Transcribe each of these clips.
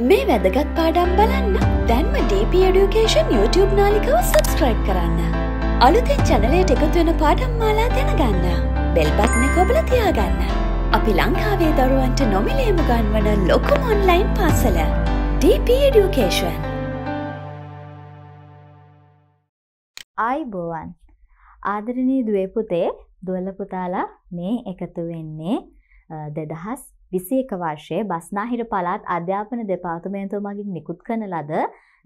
මේ වැදගත් පාඩම් බලන්න දැන්ම DP Education YouTube නාලිකව සබස්ක්‍රයිබ් කරන්න. අලුතෙන් චැනලයට එකතු වෙන පාඩම් මාලා දැනගන්න. බෙල්බත්න කොබල තියාගන්න. අපි ලංකාවේ දරුවන්ට නොමිලේම ගන්වන ලොකුම ඔන්ලයින් පාසල. DP Education. අයිබෝවන් ආදරණී දුවේ පුතේ දුවල පුතාලා මේ එකතු වෙන්නේ දෙදහස් විසියක වර්ෂයේ බස්නාහිර පළාත් අධ්‍යාපන දෙපාර්තමේන්තුව මගින් නිකුත් කරන ලද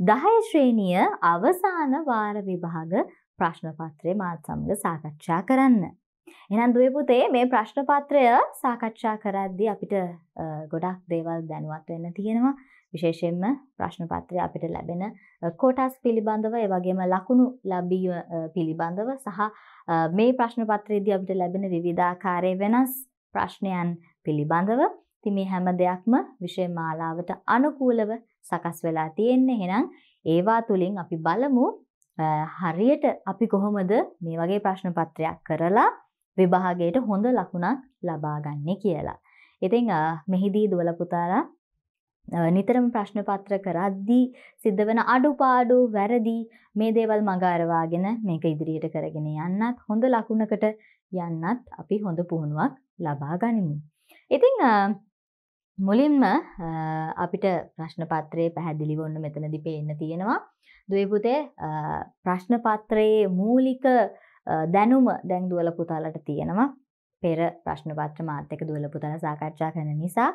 දහය ශ්‍රේණිය අවසාන වාර විභාග ප්‍රශ්නපත්‍රය මාත් සමග සාකච්ඡා කරන්න. එනම් දුවපුතේ මේ ප්‍රශ්නපත්‍රය සාකච්ඡා කරද්දි අපිට ගොඩක් දේවල් දැනුවත් වෙන්න තියෙනවා විශේෂයෙන්ම ප්‍රශ්නපත්‍රය අපිට ලැබෙන කෝටස් පිළිබඳව වගේම ලකුණු ලැබීම පිළිබඳව සහ මේ ප්‍රශ්නපත්‍රයේදී අපිට ලැබෙන විවිධාකාරයේ වෙනස් ප්‍රශ්නයන් පිළිබඳව ඉතින් මේ හැම දෙයක්ම විෂය මාලාවට අනුකූලව සකස් වෙලා තියෙන්නේ. එහෙනම් ඒවා තුලින් අපි බලමු හරියට අපි කොහොමද මේ වගේ ප්‍රශ්න පත්‍රයක් කරලා විභාගයට හොඳ ලකුණක් ලබා ගන්නෙ කියලා. ඉතින් මෙහිදී දුවල පුතාලා නිතරම ප්‍රශ්න පත්‍ර කරද්දී සිද්ධ වෙන අඩුපාඩු වැරදි මේ දේවල් මඟ අරවාගෙන මේක ඉදිරියට කරගෙන යන්නත් හොඳ ලකුණකට යන්නත් අපි හොඳ පුහුණුවක් ලබා ගනිමු. ඉතින් මුලින්ම අපිට ප්‍රශ්න පත්‍රයේ පැහැදිලිව ඔන්න මෙතනදි පේන්න තියෙනවා. දුවපුතේ ප්‍රශ්න පත්‍රයේ මූලික දැනුම දැන් දුවල පුතාලට තියෙනවා. පෙර ප්‍රශ්න පත්‍ර මාත් එක්ක දුවල පුතාලා සාකච්ඡා කරන නිසා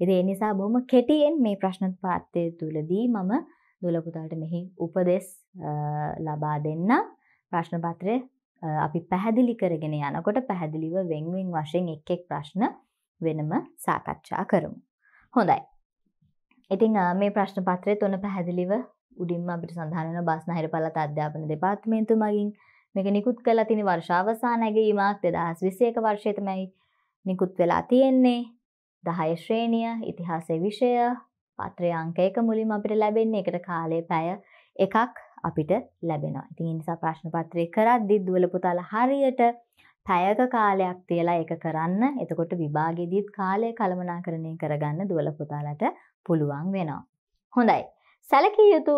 ඉතින් ඒ නිසා බොහොම කෙටියෙන් මේ ප්‍රශ්න පත්‍රය තුලදී මම දුවල පුතාලට මෙහි උපදෙස් ලබා දෙන්න ප්‍රශ්න පත්‍රය අපි පැහැදිලි කරගෙන යනකොට පැහැදිලිව වෙන්වෙන් වශයෙන් එක් එක් ප්‍රශ්න වෙනම සාකච්ඡා කරමු. හොඳයි. ඉතිං මේ ප්‍රශ්න පත්‍රය තුන පැහැදිලිව උඩින්ම අපිට සඳහන බස්නහිර පලත් අධ්‍යාපන දෙපාත්මේන්තු මගින් මේක නිකුත් කලා තිනි වර්ෂාවසා නැගීමක් දෙදහස් විසයක වර්ෂයතමයි නිකුත් වෙලා තියෙන්නේ දහය ශ්‍රේණිය ඉතිහාසය විෂය පත්‍රයංකයක මුලින් අපිට ලැබෙන්නේ එකට කාලය පැය එකක් අපිට ලැබෙනවා ඉතින් නිසා ප්‍රශ්න පත්‍රය කරත් දිද්දුවල පුතාල හරියට පැයක කාලයක් තියලා ඒක කරන්න එතකොට විභාගෙදීත් කාලය කළමනාකරණය කරගන්න දුවල පුතාලට පුළුවන් වෙනවා. හොඳයි. සැලකිය යුතු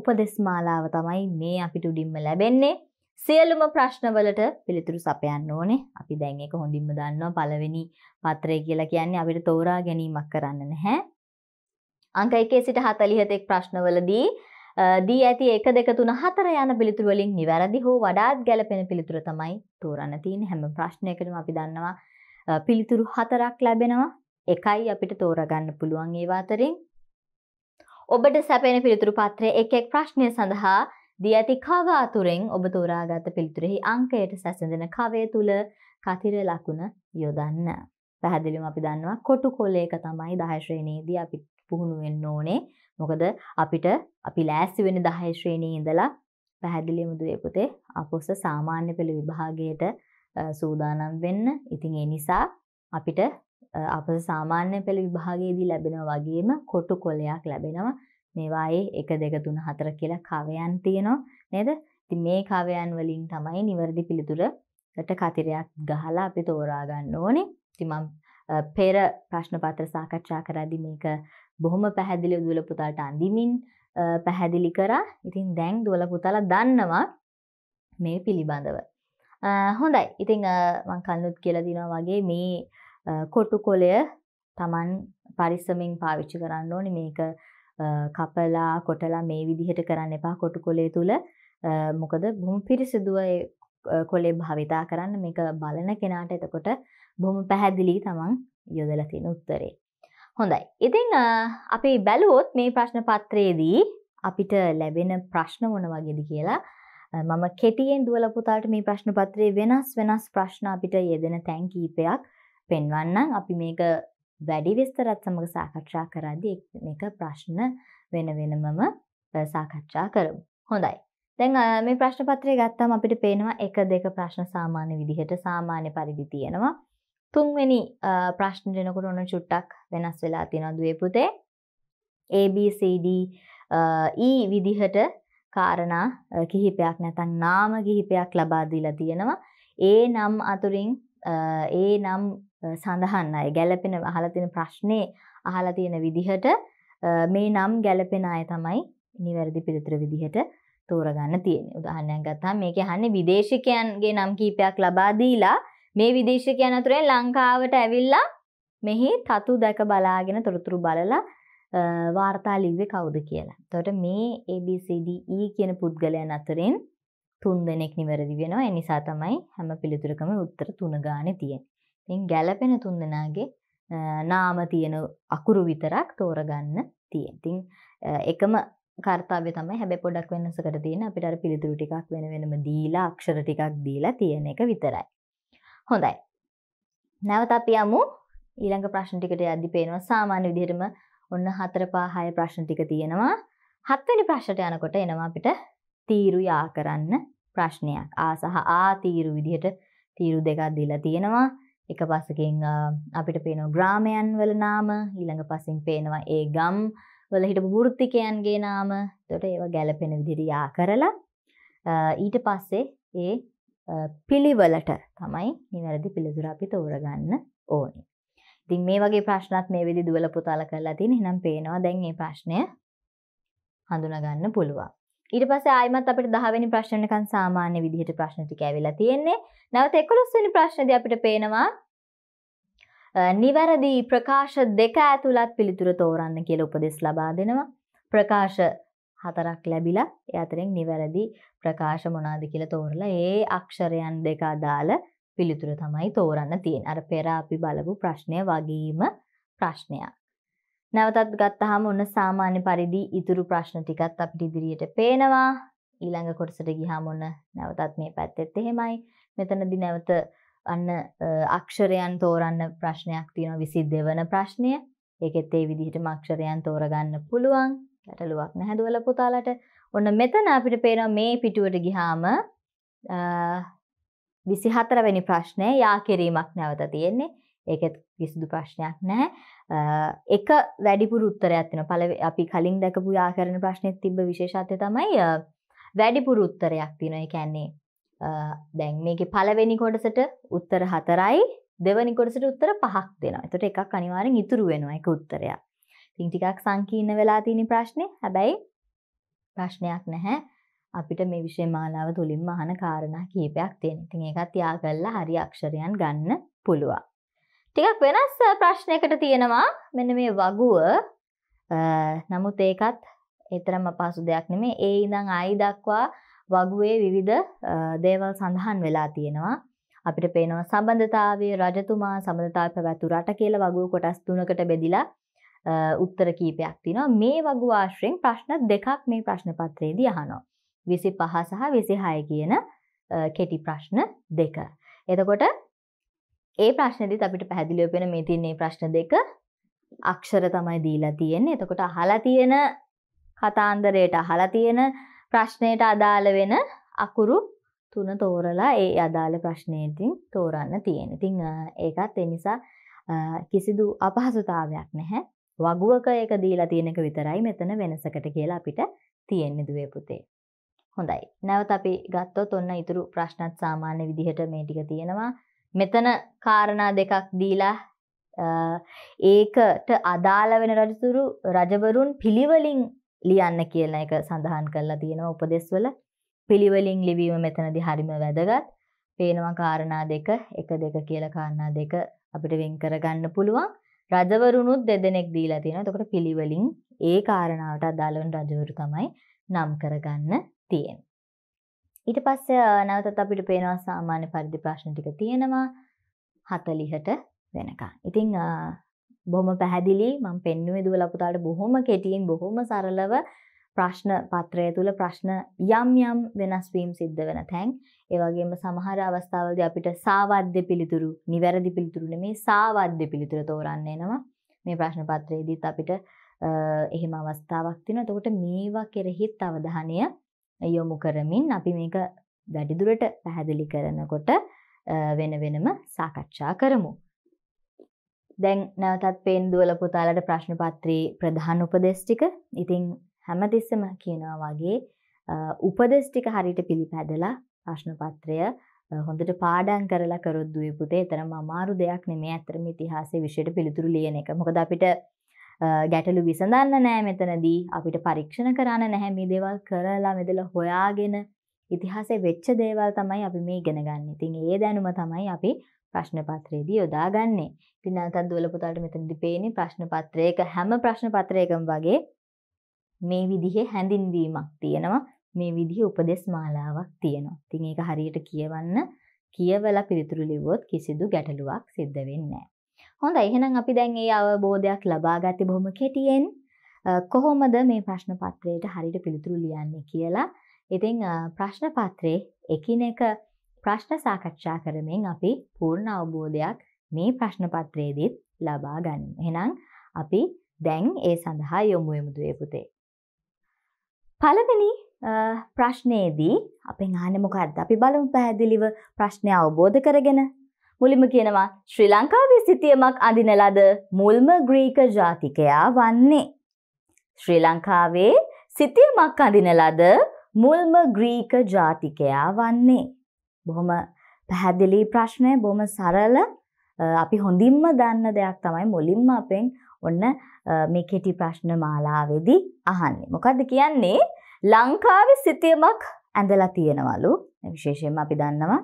උපදෙස් මාලාව තමයි මේ අපිට උඩින්ම ලැබෙන්නේ. සියලුම ප්‍රශ්නවලට පිළිතුරු සපයන්න ඕනේ. අපි දැන් ඒක හොඳින්ම දන්නවා පළවෙනි පත්‍රය කියලා කියන්නේ අපිට තෝරා ගැනීමක් කරන්න නැහැ. අංක 1 සිට 40 තෙක් ප්‍රශ්නවලදී දී ඇති එක දෙක තුන හතර යන පිළිතුරුවලින් නිවැරදි හෝ වඩාත් ගැලපෙන පිළිතුර තමයි තෝරන්න තියෙන හැම ප්‍රශ්නයකටම අපි දන්නවා පිළිතුරු හතරක් ලැබෙනවා එකයි අපිට තෝරගන්න පුළුවන් ඒ අතරින් ඔබට සැපෙන පිළිතුරු පත්‍රයේ එක් එක් ප්‍රශ්නය සඳහා දී ඇති කව අතුරෙන් ඔබ තෝරාගත් පිළිතුරෙහි අංකයට සැසඳෙන කවය තුල කතිර ලකුණ යොදන්න. පැහැදිලිවම අපි දන්නවා කොටු කොලයක තමයි 10 ශ්‍රේණියේදී අපි පුහුණු වෙන්න ඕනේ. මොකද අපිට අපි ලෑස්ති වෙන දහය ශ්‍රේණී ඉඳලා පැහැදිලියම දුවේ පුතේ අපොස සාමාන්‍ය පෙළ විභාගයට සූදානම් වෙන්න. ඉතින් ඒ නිසා අපිට අප සාමාන්‍ය පෙළ විභාගයේදී ලැබෙන වගේම කොටු කොලයක් ලැබෙනවා. මේවායේ 1 2 3 4 කියලා කවයන් තියෙනවා නේද? ඉතින් මේ කවයන් වලින් තමයි නිවර්දි පිළිතුරට කතිරයක් ගහලා අපි තෝරා ගන්න ඕනේ. ඉතින් මම පෙර ප්‍රශ්න පත්‍ර සාකච්ඡා කරද්දී මේක බොහොම පැහැදිලි දුවල පුතාට අඳමින් පැහැදිලි කරා ඉතින් දැන් දුවල පුතාල දන්නවා මේ පිළිබඳව. හොඳයි ඉතිං මං කල්නුත් කියලදිනවා වගේ මේ කොටු කොලය තමන් පරිස්සමෙන් පාවිච්චි කරන්න ඕනි මේක කපලා කොටලා මේ විදිහට කරන්න එපා කොටු කොලේ තුළ මොකද බොහොම පිරිසිදුව කොලේ භාවිතා කරන්න මේක බලන කෙනාට එතකොට බොහොම පැහැදිලි තමන් යොදල තියෙන උත්තරේ. හොඳයි. ඉතින් අපි බැලුවොත් මේ ප්‍රශ්න පත්‍රයේදී අපිට ලැබෙන ප්‍රශ්න මොන වගේද කියලා මම කෙටියෙන් දුවල පුතාට මේ ප්‍රශ්න පත්‍රයේ වෙනස් වෙනස් ප්‍රශ්න අපිට යෙදෙන තැන් කීපයක් පෙන්වන්නම්. අපි මේක වැඩි විස්තරත් සමග සාකච්ඡා කරද්දී මේක ප්‍රශ්න වෙන වෙනමම සාකච්ඡා කරමු. හොඳයි. දැන් මේ ප්‍රශ්න පත්‍රය ගත්තම අපිට පේනවා 1 2 ප්‍රශ්න සාමාන්‍ය විදිහට සාමාන්‍ය පරිදි තියෙනවා. තුන්වෙනි ප්‍රශ්න දෙනකොට ඔන්න චුට්ටක් වෙනස් වෙලා තියෙනවා දුවේ පුතේ ABCD E විදිහට කාරණා කිහිපයක් නැත්නම් නාම කිහිපයක් ලබා දීලා තියෙනවා ඒ නම් අතුරින් ඒ නම් සඳහන් අය ගැළපෙන අහලා තියෙන ප්‍රශ්නේ අහලා තියෙන විදිහට මේ නම් ගැළපෙන අය තමයි නිවැරදි පිළිතුර විදිහට තෝරගන්න තියෙන්නේ. උදාහරණයක් ගත්තාම මේකේ අහන්නේ විදේශිකයන්ගේ නම් කීපයක් ලබා දීලා මේ විදේශකයන් අතුරෙන් ලංකාවට ඇවිල්ලා මෙහි තතු දැක බලාගෙන තොරතුරු බලලා වාර්තා ලිව්වේ කවුද කියලා. එතකොට මේ ABCDE කියන පුද්ගලයන් අතරින් තුන් දෙනෙක් නිවැරදි වෙනවා. ඒ නිසා තමයි හැම පිළිතුරකම උත්තර තුන ගානේ තියෙන්නේ. ඉතින් ගැළපෙන තුන් දෙනාගේ නාම තියෙන අකුරු විතරක් තෝරගන්න තියෙන. ඉතින් එකම කර්තාව්‍ය තමයි හැබැයි පොඩක් වෙනසකට තියෙන අපිට අර පිළිතුරු ටිකක් වෙන වෙනම දීලා අක්ෂර ටිකක් දීලා තියෙන එක විතරයි. හොඳයි. නැවත අපි යමු ඊළඟ ප්‍රශ්න ටිකට යද්දි පේනවා සාමාන්‍ය විදිහටම ඔන්න 4 5 6 ප්‍රශ්න ටික තියෙනවා. හත්වෙනි ප්‍රශ්නට යනකොට එනවා අපිට තීරු යා කරන්න ප්‍රශ්නයක්. ආ සහ ආ තීරු විදිහට තීරු දෙකක් දීලා තියෙනවා. එක පස්සකින් අපිට පේනවා ග්‍රාමයන් වල නාම, ඊළඟ පස්සෙන් පේනවා ඒ ගම් වල හිටපු වෘත්තිකයන්ගේ නාම. එතකොට ඒව ගැලපෙන විදිහට යා කරලා ඊට පස්සේ ඒ පිළිවලට තමයි නිවැරදි පිළිතුර අපි තෝරගන්න ඕනි. ඉතින් මේ වගේ ප්‍රශ්නත් මේ විදි දුවල පුතාල කරලා තින් හෙනම් පේනවා දැන් ඒ ප්‍රශ්නය හඳුනගන්න පුළුවන්. ඊට පස්සේ ආයිමත් අපිට 10 වෙනි ප්‍රශ්නකන් සාමාන්‍ය විදිහට ප්‍රශ්න ටික ඇවිල්ලා තියෙන්නේ. නැවත 11 වෙනි ප්‍රශ්නේදී අපිට පේනවා නිවැරදි ප්‍රකාශ දෙක ඇතුළත් පිළිතුර තෝරන්න කියලා උපදෙස් ලබා දෙනවා. ප්‍රකාශ හතරක් ලැබිලා ඒ අතරින් නිවැරදි ප්‍රකාශ මොනවාද කියලා තෝරලා ඒ අක්ෂරයන් දෙක අදාළ පිළිතුර තමයි තෝරන්න තියෙන්නේ. අර පෙර අපි බලපු ප්‍රශ්නය වගේම ප්‍රශ්නයක්. නැවතත් ගත්තාම ඔන්න සාමාන්‍ය පරිදි ඉතුරු ප්‍රශ්න ටිකත් අපිට ඉදිරියට පේනවා. ඊළඟ කොටසට ගියාම ඔන්න නැවතත් මේ පැත්තෙත් එහෙමයි. මෙතනදී නැවත අන්න අක්ෂරයන් තෝරන්න ප්‍රශ්නයක් තියෙනවා 22 වෙනි ප්‍රශ්නය. ඒකෙත් ඒ විදිහටම අක්ෂරයන් තෝරගන්න පුළුවන්. ගැටලුවක් නැහැ දුවල පුතාලට. ඔන්න මෙතන අපිට පේනවා මේ පිටුවට ගිහාම 24 වෙනි ප්‍රශ්නය යා කිරීමක් නැවත තියෙන්නේ. ඒකෙත් කිසිදු ප්‍රශ්නයක් නැහැ. එක වැඩිපුර උත්තරයක් තියෙනවා. අපි කලින් දැකපු යා කරන ප්‍රශ්නෙත් තිබ්බ විශේෂත්වය තමයි වැඩිපුර උත්තරයක් තියෙනවා. ඒ කියන්නේ දැන් මේකේ පළවෙනි කොටසට උත්තර 4යි, දෙවෙනි කොටසට උත්තර 5ක් දෙනවා. එතකොට එකක් අනිවාර්යෙන් ඉතුරු වෙනවා එක උත්තරයක්. ඉතින් ටිකක් සංකීර්ණ වෙලා තියෙන ප්‍රශ්නේ. හැබැයි ප්‍රශ්නයක් නැහැ. අපිට මේ විෂය මාලාව තුලින්ම අහන කාරණා කීපයක් තියෙනවා. ඉතින් ඒකත් තියාගලා හරි අක්ෂරයන් ගන්න පුළුවන්. ටිකක් වෙනස් ප්‍රශ්නයකට තියෙනවා මෙන්න මේ වගුව. නමුත් ඒකත් ඒතරම් අපහසු දෙයක් නෙමෙයි. ඒ ඉඳන් ආයි දක්වා වගුවේ විවිධ දේවල් සඳහන් වෙලා තියෙනවා. අපිට පේනවා සම්බන්ධතාවය රජතුමා සම්බන්ධතාව පැවැතු රට කියලා වගුව කොටස් තුනකට බෙදිලා උත්තර කීපයක් තිනවා මේ වගු ආශ්‍රයෙන් ප්‍රශ්න දෙකක් මේ ප්‍රශ්න පත්‍රයේදී අහනෝ. විසි පහ සහ විසි හය කියන කෙටි ප්‍රශ්න දෙක. එතකොට ඒ ප්‍රශ්නදි අපිට පැදිලිවෙන මේ තින්නේ ප්‍රශ්න දෙක අක්ෂර තමයි දීලා තියෙන්නේ එතකොට අහලා තියෙන කතාන්දරයට අහලා තියෙන ප්‍රශ්නයට අදාළ වෙන අකුරු තුන තෝරලා ඒ අදාළ ප්‍රශ්නයතින් තෝරන්න තියෙන. ඉතිං ඒකත් එනිසා කිසිදු අපහසුතාවයක් නැහැ. වගුවක එක දීලා තියෙන එක විතරයි මෙතන වෙනසකට කියලා අපිට තියෙන්නේ දුවේ පුතේ. හොඳයි. නැවත අපි ගත්තොත් ඔන්න ඊතුරු ප්‍රශ්නත් සාමාන්‍ය විදිහට මේ ටික තියෙනවා. මෙතන කාරණා දෙකක් දීලා ඒකට අදාළ වෙන රජතුරු රජවරුන් පිළිවෙලින් ලියන්න කියන එක සඳහන් කරලා තියෙනවා උපදේශවල. පිළිවෙලින් ලිවීම මෙතනදී හරිම වැදගත්. පේනවා කාරණා දෙක, එක දෙක කියලා කාරණා දෙක අපිට වෙන් කරගන්න පුළුවන්. රජවරුණුත් දෙදෙනෙක් දීලා තියෙන. එතකොට පිළිවෙලින් ඒ කාරණාවට අදාළව රජවරු තමයි නම් කරගන්න තියෙන්නේ. ඊට පස්සේ නැවතත් අපිට පේනවා සාමාන්‍ය පරිදි ප්‍රශ්න ටික තියෙනවා 40ට වෙනකන්. ඉතින් බොහොම පැහැදිලි මම පෙන්වුවේ දුවලා පුතාට බොහොම කෙටියෙන් බොහොම සරලව ප්‍රශ්න පත්‍රය තුළ ප්‍රශ්න යම් යම් වෙනස් වීම් සිද්ධ වෙන තැන් ඒ වගේම සමහර අවස්ථාවලදී අපිට සාවද්‍ය පිළිතුරු නිවැරදි පිළිතුරු නෙමේ සාවද්‍ය පිළිතුරු තෝරන්න එනවා මේ ප්‍රශ්න පත්‍රයේදීත් අපිට එහෙම අවස්ථාවක් තියෙනවා එතකොට මේවා කෙරෙහිත් අවධානය යොමු කරමින් අපි මේක වැඩිදුරට පැහැදිලි කරනකොට වෙන වෙනම සාකච්ඡා කරමු දැන් නැවතත් පේන් දුවල පුතාලට ප්‍රශ්න පත්‍රයේ ප්‍රධාන උපදේශ ටික ඉතින් හැමතිස්සම කියනවා වගේ උපදෙස් ටික හරියට පිළිපැදලා ප්‍රශ්න පත්‍රය හොඳට පාඩම් කරලා කරොත් දුවේ පුතේ තරම අමාරු දෙයක් නෙමෙයි අතරම ඉතිහාසයේ විෂයට පිළිතුරු ලියන එක. මොකද අපිට ගැටලු විසඳන්න නෑ මෙතනදී අපිට පරීක්ෂණ කරන්න නැහැ මේ දේවල් කරලා මෙදලා හොයාගෙන ඉතිහාසයේ වෙච්ච දේවල් තමයි අපි මේ ඉගෙන ගන්න. ඉතින් ඒ දැනුම තමයි අපි ප්‍රශ්න පත්‍රයේදී යොදාගන්නේ. ඉතින් අන්තත් දුවල පුතාලට මෙතනදී පේන්නේ ප්‍රශ්න පත්‍රයක හැම ප්‍රශ්න පත්‍රයකම වගේ මේ විදිහේ හැඳින්වීමක් තියෙනවා මේ විදිහේ උපදෙස් මාලාවක් තියෙනවා. ඉතින් ඒක හරියට කියවන්න කියවලා පිළිතුරු ලිව්වොත් කිසිදු ගැටලුවක් සිද්ධ වෙන්නේ නැහැ. හොඳයි එහෙනම් අපි දැන් මේ අවබෝධයක් ලබා ගත්තේ බොහොම කෙටියෙන් කොහොමද මේ ප්‍රශ්න පත්‍රයට හරියට පිළිතුරු ලියන්නේ කියලා. ඉතින් ප්‍රශ්න පත්‍රයේ එකිනෙක ප්‍රශ්න සාකච්ඡා කරමින් අපි පූර්ණ අවබෝධයක් මේ ප්‍රශ්න පත්‍රයේදීත් ලබා ගනිමු. එහෙනම් අපි දැන් ඒ සඳහා යොමු වෙමු දුවේ පුතේ. පළවෙනි ප්‍රශ්නයේදී අපේ ආනමොකක්ද අපි බලමු පැහැදිලිව ප්‍රශ්නය අවබෝධ කරගෙන මුලිම කියනවා ශ්‍රී ලංකාවේ සිතියමක් අඳිනලද මුල්ම ග්‍රීක ජාතිකයා වන්නේ. ශ්‍රී ලංකාවේ සිතියමක් අඳිනලද මුල්ම ග්‍රීක ජාතිකයා වන්නේ. බොහොම පැහැදිලි ප්‍රශ්නය බොහොම සරල අපි හොඳින්ම දන්න දෙයක් තමයි මුලින්ම අපෙන් ඔන්න මේ කෙටි ප්‍රශ්න මාලාවේදී අහන්නේ. මොකද්ද කියන්නේ? ලංකාවේ සිතියමක් ඇඳලා තියෙනවලු. විශේෂයෙන්ම අපි දන්නවා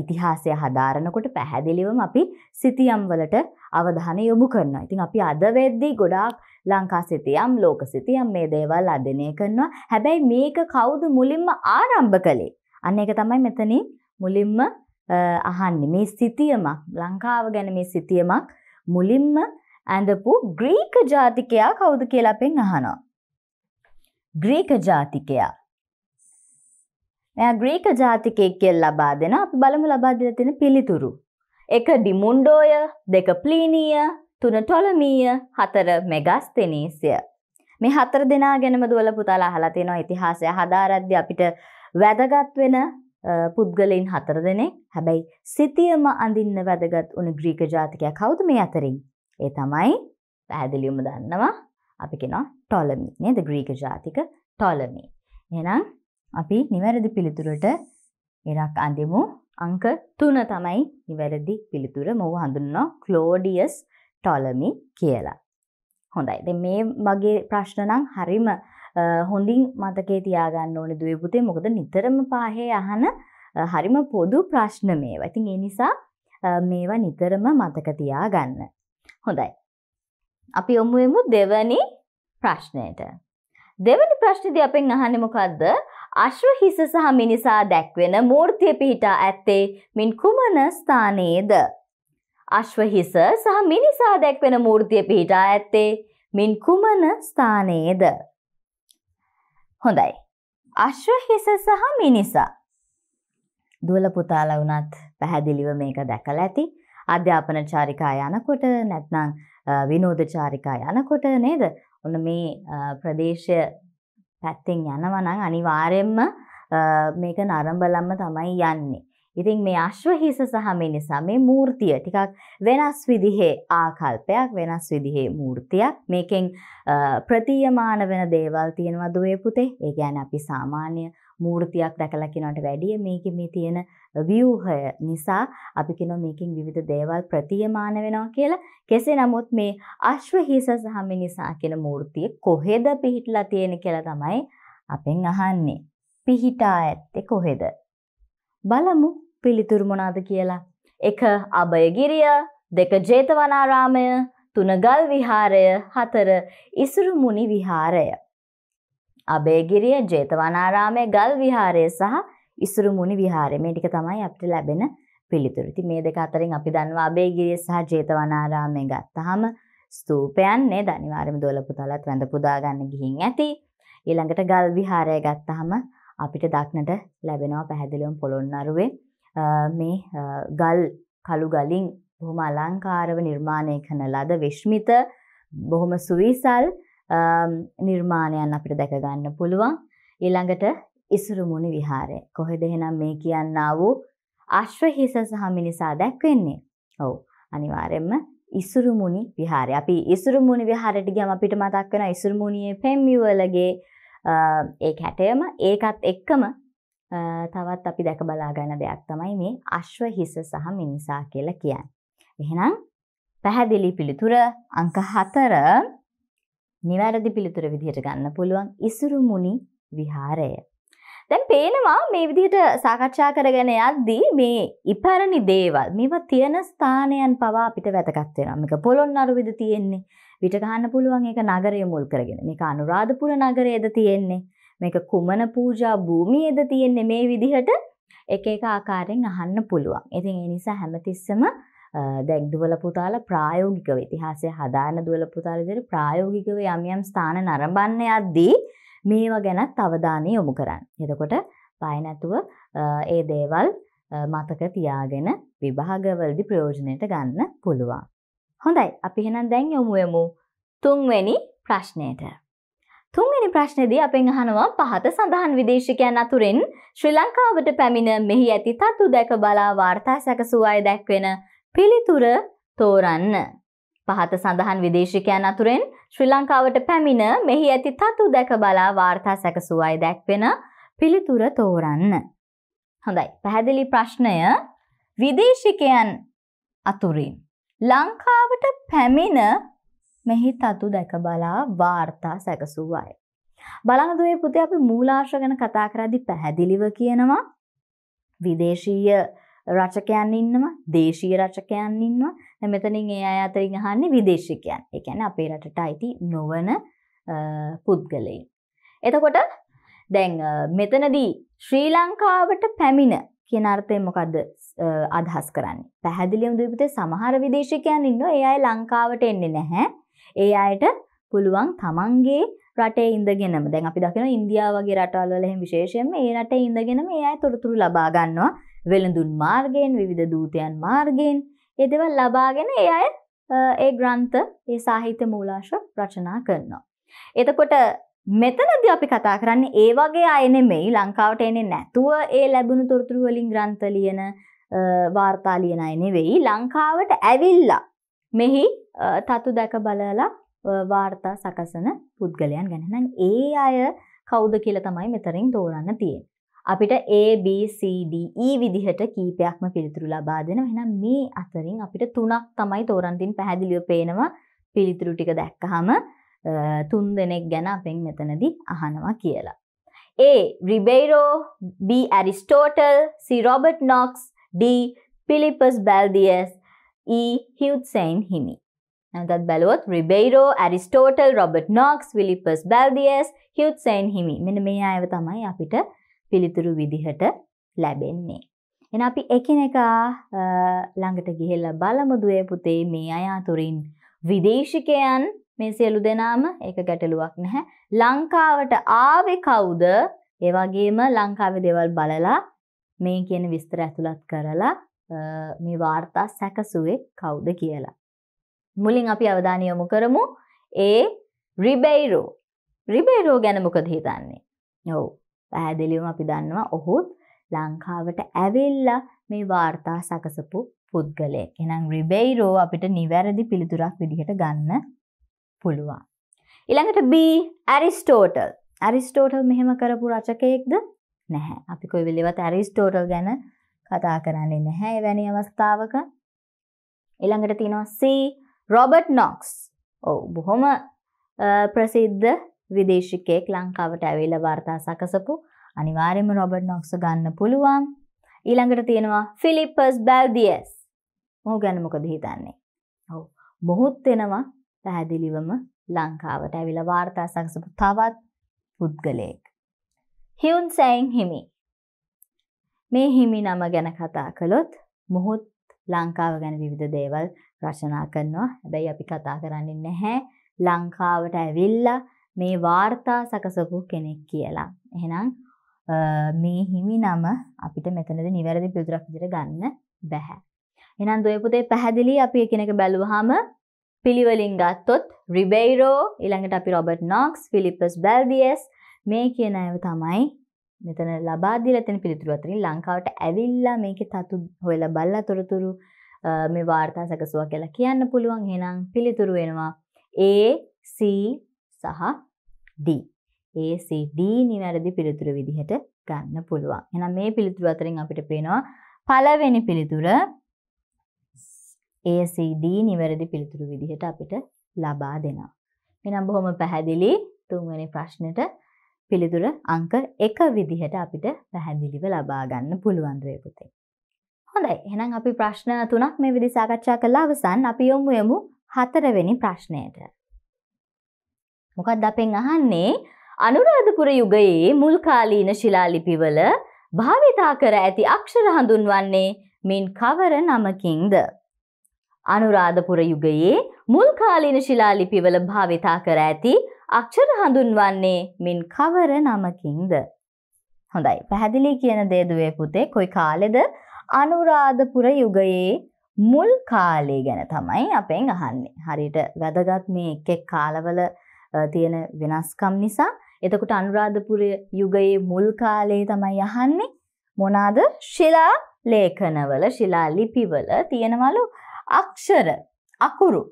ඉතිහාසය හදාරනකොට පැහැදිලිවම අපි සිතියම් වලට අවධානය යොමු කරනවා. ඉතින් අපි අද වෙද්දී ගොඩාක් ලංකා සිතියම්, ලෝක සිතියම් මේ දේවල් අධ්‍යයනය කරනවා. හැබැයි මේක කවුද මුලින්ම ආරම්භ කළේ? අන්න ඒක තමයි මෙතනින් මුලින්ම අහන්නේ. මේ සිතියමක් ලංකාව ගැන මේ සිතියමක් මුලින්ම ඇඳපු ග්‍රීක ජාතිකයා කවුද කියලා අපෙන් අහනවා. ග්‍රීක ජාතිකයා. මෙයා ග්‍රීක ජාතිකයෙක් කියලා ලබා දෙන අපි බලමු ලබා දෙලා තියෙන පිළිතුරු. එක ඩිමුන්ඩෝය, දෙක ප්ලීනීය, තුන ටොලමීය, හතර මෙගස්තෙනීසිය. මේ හතර දෙනා ගැනම දුවල පුතාලා අහලා තියෙනවා ඉතිහාසය හදාරද්දී අපිට වැදගත් වෙන පුද්ගලයින් හතර දෙනෙක් හැබැයි සිතියම අඳින්න වැදගත් උන ග්‍රීක ජාතිකයා කවුද මේ අතරින් ඒ තමයි පැහැදිලියුම දන්නවා අපි කෙනවා ටොලමි නේද ග්‍රීක ජාතික ටොලමි. එහෙනම් අපි නිවැරදි පිළිතුරට ඉරක් අඳෙමු අංක තුන තමයි නිවැරදි පිළිතුර මොව හඳුන්නවා ක්ලෝඩියස් ටොලමි කියලා. හොඳයි. දැන් මේ වගේ ප්‍රශ්න නම් හරිම හොඳින් මතකේ තියාගන්න ඕනේ දුවේ පුතේ. මොකද නිතරම පාහේ අහන හරිම පොදු ප්‍රශ්න මේවා. ඉතින් ඒ නිසා මේවා නිතරම මතක තියාගන්න. හොඳයි. අපි යොමුයමු දෙවනි ප්‍රශ්නයට. දෙවනි ප්‍රශ්නද අපෙන් අහනමොකක්ද අශ්ව හිස සහ මිනිසා දැක්වෙන මූර්තිය පිහිටා ඇත්තේ මින් කුමන ස්ථානයේද. අශ්වහිස සහ මිනිසා දැක්වෙන මූර්තිය පිහිටා ඇත්තේ මින් කුමන ස්ථානයේද. හොඳයි. අශ්වහිස සහ මිනිසා. දුවල පුතාල වුණත් පැහැදිලිව මේක දැකල ඇති අධ්‍යාපන චාරිකා යනකොට නැත්නම් විනෝද චාරිකා යනකොට නේද? ඔන්න මේ ප්‍රදේශය පැත්තෙන් යනවා නම් අනිවාර්යයෙන්ම මේක නරඹලම්ම තමයි යන්නේ. ඉතින් මේ අශ්වහිස සහ මිනිසා මේ මූර්තිය ටිකක් වෙනස් විදිහේ ආකල්පයක් වෙනස් විදිහේ මූර්තියක් මේකෙන් ප්‍රතියමාන වෙන දේවල් තියෙනවා දුවේ පුතේ. ඒ කියන්නේ අපි සාමාන්‍ය මූර්තියක් දැකලා කියනවට වැඩිය මේකේ මේ තියෙන ව්‍යුහය නිසා අපි කියනවා මේකෙන් විවිධ දේවල් ප්‍රතියමාන වෙනවා කියලා. කෙසේ නමුත් මේ අශ්වහිස සහ මිනිසා කියන මූර්තිය කොහෙද පිහිටලා තියෙන කියලා තමයි අපෙන් අහන්නේ. පිහිටා ඇත්තේ කොහෙද? බලමු පිළිතුරු මොනවාද කියලා. 1 අබයගිරිය, 2 ජේතවනාරාමය, තුන ගල් විහාරය හතර ඉසුරුමුණි විහාරය. අබේගිරිය ජේතවනාරාමය ගල් විහාරය සහ ඉසුරු මුනි විහාරය මේ ටික තමයි අපිට ලැබෙන පිළිතුරු. ඉතින් මේ දෙක අතරින් අපි දන්නවා අබේගිරිය සහ ජේතවනාරාමය ගත්තාම ස්තූපයන් නේද අනිවාර්යයෙන්ම දොළ පුතාලත් වැඳ පුදා ගන්න ගිහින් ඇති. ඊළඟට ගල් විහාරය ගත්තාම අපිට දක්නට ලැබෙනවා පැහැදිලිවම පොළොන්නරුවේ මේ ගල් කළු ගලින් බොහොම අලංකාරව නිර්මාණය කරන ලද විශ්මිත බොහොම සුවිසල් නිර්මාණයන් අපිට දැකගන්න පුළුවන්. ඊළඟට ඉසුරුමුණි විහාරය. කොහෙද එහෙනම් මේ කියන්නා වූ අශ්වහිස සහ මිනිසා දැක්වෙන්නේ. ඔව්. අනිවාර්යයෙන්ම ඉසුරුමුණි විහාරය. අපි ඉසුරුමුණි විහාරයට ගියම අපිට මතක් වෙන ඉසුරුමුණියේ පෙම්විවලගේ ඒ කැටයම ඒකත් එක්කම තවත් අපි දැක බලා ගන්න දෙයක් තමයි මේ අශ්ව හිස සහ මිනිසා කියලා කියන්නේ. එහෙනම් පැහැදිලි පිළිතුර අංක 4 නිවැරදි පිළිතුර විදිහට ගන්න පුළුවන් ඉසුරු මුනි විහාරය. දැන් පේනවා මේ විදිහට සාකච්ඡා කරගෙන යද්දී මේ ඉපරණි දේවල් මේවා තියෙන ස්ථානයන් පවා අපිට වැදගත් වෙනවා. මේක පොළොන්නරුවේද තියෙන්නේ. විට ගන්න පුළුවන් ඒක නගරය මුල් කරගෙන. මේක අනුරාධපුර නගරයේද තියෙන්නේ. මේක කුමන පූජා භූමියේද තියෙන්නේ මේ විදිහට එක එක ආකාරයෙන් අහන්න පුළුවන්. ඉතින් ඒ නිසා හැමතිස්සම දැක් දුවල පුතාල ප්‍රායෝගිකව ඉතිහාසය හදාන දුවල පුතාල දෙර ප්‍රායෝගිකව යමියම් ස්ථාන නරඹන්න යද්දී මේවා ගැනත් අවධානය යොමු කරන්න. එතකොට පයනැතුව ඒ දේවල් මතක තියාගෙන විභාගවලදි ප්‍රයෝජනයට ගන්න පුළුවන්. හොඳයි අපි හෙනම් දැන් යොමුයමු තුන්වැනි ප්‍රශ්නයට. තුන්වැනි ප්‍රශ්නයේදී අපෙන් අහනවා පහත සඳහන් විදේශිකයන් අතුරෙන් ශ්‍රී ලංකාවට පැමිණ මෙහි ඇති තත්තු දැක බලා වාර්තා සැකසූ අය දැක්වෙන පිළිතුර තෝරන්න. පහත සඳහන් විදේශිකයන් අතුරෙන් ශ්‍රී ලංකාවට පැමිණ මෙහි ඇති තතු දැක බලා වාර්තා සැකසුවයි දැක්වෙන පිළිතුර තෝරන්න. හොඳයි පැහැදිලි ප්‍රශ්නය විදේශිකයන් අතුරින්. ලංකාවට පැමිණ මෙහි තතු දැක බලා වාර්තා සැකසුවයි. බලනදුවේ පුතේ අපි මූලාශ්‍ර ගැන කතා කරද්දි පැහැදිලිව කියනවා විදේශීය රචකයන් ඉන්නවා දේශීය රචකයන් ඉන්නවා දැන් මෙතනින් ඒ අය අතරින් අහන්නේ විදේශිකයන් ඒ කියන්නේ අපේ රටට අයිති නොවන පුද්ගලයින් එතකොට දැන් මෙතනදී ශ්‍රී ලංකාවට පැමිණ කියන අර්ථයෙන් මොකද්ද අදහස් කරන්නේ පැහැදිලිවම දීපිතේ සමහර විදේශිකයන් ඉන්නවා ඒ අය ලංකාවට එන්නේ නැහැ ඒ අයට පුළුවන් තමන්ගේ රටේ ඉඳගෙනම දැන් අපි දකිනවා ඉන්දියාව වගේ රටවල් වල එහෙම විශේෂයෙන්ම ඒ රටේ ඉඳගෙනම ඒ අය තොරතුරු ලබා ගන්නවා වෙළඳුන් මාර්ගයෙන් විවිධ දූතයන් මාර්ගයෙන් එදව ලබාගෙන ඒ අය ඒ ග්‍රන්ථ ඒ සාහිත්‍ය මූලාශ රචනා කරනවා. එතකොට මෙතනද අපි කතා කරන්නේ ඒ වගේ අයන මෙයි ලංකාවට එනෙ නැතුව ඒ ලැබුණු තොරතුරුවලින් ග්‍රන්ථ ලියන වාර්තා ලියන අයනෙ වෙයි ලංකාවට ඇවිල්ලා මෙහි තතු දැක බලලා වාර්තා සකසන පුද්ගලයන් ගැනනම් ඒ අය කෞද කියල තමයි මෙතරින් තෝරන්න තියෙන්. අපිට ABCDE විදිහට කීපයක්ම පිළිතුරු ලබා දෙනවා. එහෙනම් මේ අතරින් අපිට තුනක් තමයි තෝරන්තින් පැහැදිලිව පේනවා පිළිතුරු ටික දැක්කහම තුන් දෙනෙක් ගැන අපෙන් මෙතනදී අහනවා කියලා. A. Ribeiro B. Aristotle C. Robert Knox D. Philippus Baldaeus E. Hiuen Tsang හිමි. නැවතත් බැලුවොත් Ribeiro Aristotle Robert Knox Philippus Baldaeus Hiuen Tsang හිමි. මෙන්න මේ අයව තමයි අපිට පිළිතුරු විදිහට ලැබෙන්නේ. එන අපි එකිනෙකා ළඟට ගිහිල්ලා බලමු දුවේ පුතේ මේ අය අතුරින් විදේශිකයන් මේ සියලු දෙනාම ඒක ගැටලුවක් නැහැ. ලංකාවට ආවේ කවුද? ඒ වගේම ලංකාවේ දේවල් බලලා මේ කියන විස්තර ඇතුළත් කරලා මේ වාර්තා සැකසුවේ කවුද කියලා. මුලින් අපි අවධානය යොමු කරමු ඒ රිබෙයිරෝ. රිබෙයිරෝ ගැන මොකද හිතන්නේ? ඔව්. පැහැදිලිවම අපි දන්නවා ඔහුත් ලංකාවට ඇවිල්ලා මේ වාර්තා සකසපු පුද්ගලය. එහෙනම් රිබෙයිරෝ අපිට නිවැරදි පිළිතුරක් විදිහට ගන්න පුළුවන්. ඊළඟට B ඇරිස්ටෝටල්. ඇරිස්ටෝටල් මෙහෙම කරපු රචකයෙක්ද? නැහැ. අපි කොයි වෙලෙවත් ඇරිස්ටෝටල් ගැන කතා කරන්නේ නැහැ එවැනි අවස්ථාවක. ඊළඟට තියෙනවා C රොබර්ට් නොක්ස්. ඔව් බොහොම ප්‍රසිද්ධ විදේශිකයෙක් ලංකාවට ඇවිල්ලා වාර්තා සකසපු අනිවාර්යයෙන්ම රොබර්ට් නොක්ස් ගන්න පුළුවන්. ඊළඟට තියෙනවා ෆිලිපස් බල්දියස්. මොහු ගැන මොකද හිතන්නේ? ඔව්. මොහුත් වෙනවා පැහැදිලිවම ලංකාවට ඇවිල්ලා වාර්තා සකසපු තවත් පුද්ගලයෙක්. හියුන් සෑන් හිමි. මේ හිමි නම ගැන කතා කළොත් මොහොත් ලංකාව ගැන විවිධ දේවල් රචනා කරනවා. හැබැයි අපි කතා කරන්නේ නැහැ ලංකාවට ඇවිල්ලා මේ වාර්තා සකසපු කෙනෙක් කියලා. එහෙනම් මේ හිමිනම අපිට මෙතනද නිවැරදි පිළිතුරක් විදිහට ගන්න බෑ. එහෙනම් දොය පුතේ පැහැදිලි අපි එකිනෙක බැලුවාම පිළිවෙලින් ගත්තොත් රිබෙයිරෝ ඊළඟට අපි රොබර්ට් නොක්ස් ෆිලිපස් බැල්දියස් මේ කියන අය තමයි මෙතන ලබා දීලා තියෙන පිළිතුරු අතරින් ලංකාවට ඇවිල්ලා මේකේ තතු හොයලා බලලා තොරතුරු මේ වාර්තා සැකසුවා කියලා කියන්න පුළුවන්. එහෙනම් පිළිතුරු වෙනවා A C සහ D. A C D නිවැරදි පිළිතුර විදිහට ගන්න පුළුවන්. එහෙනම් මේ පිළිතුරු අතරින් අපිට පේනවා පළවෙනි පිළිතුර A C D නිවැරදි පිළිතුරු විදිහට අපිට ලබා දෙනවා. එහෙනම් බොහොම පැහැදිලි තුන්වෙනි ප්‍රශ්නෙට පිළිතුර අංක 1 විදිහට අපිට පැහැදිලිව ලබා ගන්න පුළුවන් වේ පුතේ. හොඳයි. එහෙනම් අපි ප්‍රශ්න තුනක් මේ විදිහට සාකච්ඡා කළා අවසන්. අපි යමු යමු හතරවෙනි ප්‍රශ්නයට. මොකක්ද අපෙන් අහන්නේ අනුරාධපුර යුගයේ මුල්කාලීන ශිලාලිපිවල භාවිතා කර ඇති අක්ෂර හඳුන්වන්නේ මින් කවර නමකින්ද අනුරාධපුර යුගයේ මුල්කාලීන ශිලාලිපිවල භාවිතා කර ඇති අක්ෂර හඳුන්වන්නේ මින් කවර නමකින්ද හොඳයි පැහැදිලි කියන දේ දුවේ පුතේ කොයි කාලෙද අනුරාධපුර යුගයේ මුල් කාලේ ගැන තමයි අපෙන් අහන්නේ හරියට වැදගත් මේ එක් එක් කාලවල තියෙන වෙනස්කම් නිසා එතකොට අනුරාධපුර යුගයේ මුල් කාලයේ තමයි අහන්නේ මොනාද ශිලා ලේඛනවල ශිලා ලිපිවල තියෙනවලු අක්ෂර අකුරු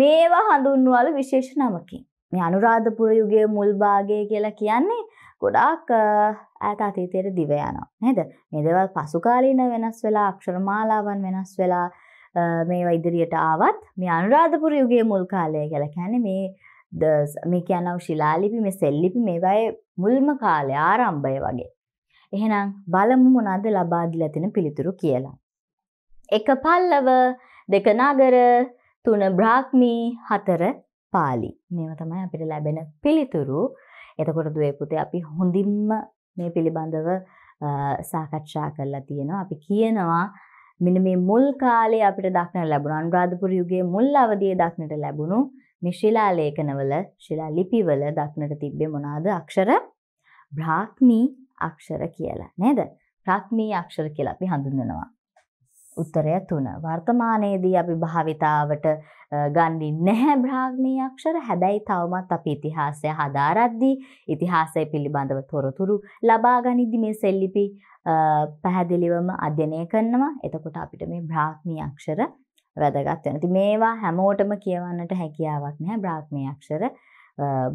මේවා හඳුන්වලු විශේෂ නමකින් මේ අනුරාධපුර යුගයේ මුල් භාගය කියලා කියන්නේ ගොඩාක් ඈත අතීතයට දිව යනවා නේද මේ දේවල් පසුකාලීන වෙනස් වෙලා අක්ෂර මාලාවන් වෙනස් වෙලා මේවා ඉදිරියට ආවත් මේ අනුරාධපුර යුගයේ මුල් කාලය කියලා කියන්නේ මේ මේ කියනව ශිලාලිපි මේ සෙල්ලිපි මේවය මුල්ම කාලය ආරම්භය වගේ. එහෙනම් බලමු මොනද ලබාදිලා තින පිළිතුරු කියලා. එක පල්ලව දෙක නගර තුන බ්‍රාහ්මී හතර පාලි මේව තමයි අපිට ලැබෙන පිළිතුරු එතකොට දුවේ පුතේ අපි හොඳින්ම මේ පිළිබඳව සාකච්ඡා කරලා තියෙනවා අපි කියනවා මෙන්න මේ මුල් කාලේ අපිට දක්නට ලැබුණු අනුරාධපුර යුගයේ මුල් අවධියේ දක්නට ලැබුණු මේ ශිලා ලේඛනවල ශිලා ලිපිවල දක්නට තිබ්බේ මොනවාද අක්ෂර බ්‍රාහ්මී අක්ෂර කියලා නේද? ප්‍රාථමී අක්ෂර කියලා අපි හඳුන්වනවා. උත්තරය 3. වර්තමානයේදී අපි භාවිතාවට ගන්නේ නැහැ බ්‍රාහ්මී අක්ෂර. හැබැයි තවමත් අපි ඉතිහාසය හදාරද්දී ඉතිහාසය පිළිබඳව තොරතුරු ලබා ගනිද්දී මේ සෙල්ලිපි පැහැදිලිවම අධ්‍යයනය කරනවා. එතකොට අපිට මේ බ්‍රාහ්මී අක්ෂර වැදගත් වෙන. ඉතින් මේවා හැමෝටම කියවන්නට හැකියාවක් නැහැ. බ්‍රාහ්මී අක්ෂර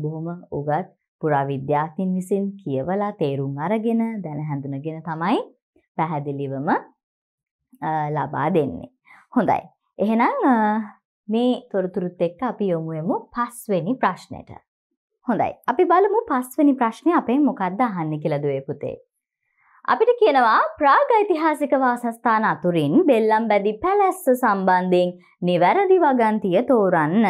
බොහොම උගත් පුරාවිද්‍යාඥයින් විසින් කියවලා තේරුම් අරගෙන දැන හඳුනගෙන තමයි පැහැදිලිවම ලබා දෙන්නේ. හොඳයි. එහෙනම් මේ තොරතුරුත් එක්ක අපි යොමු වෙමු පස්වෙනි ප්‍රශ්නෙට. හොඳයි. අපි බලමු පස්වෙනි ප්‍රශ්නේ අපෙන් මොකක්ද අහන්නේ කියලා දුවේ පුතේ. අපිට කියනවා ප්‍රාග ඓතිහාසික වාසස්ථාන අතුරින් බෙල්ලම් බැදි පැලැස්ස සම්බන්ධයෙන් නිවැරදි වගන්තිය තෝරන්න.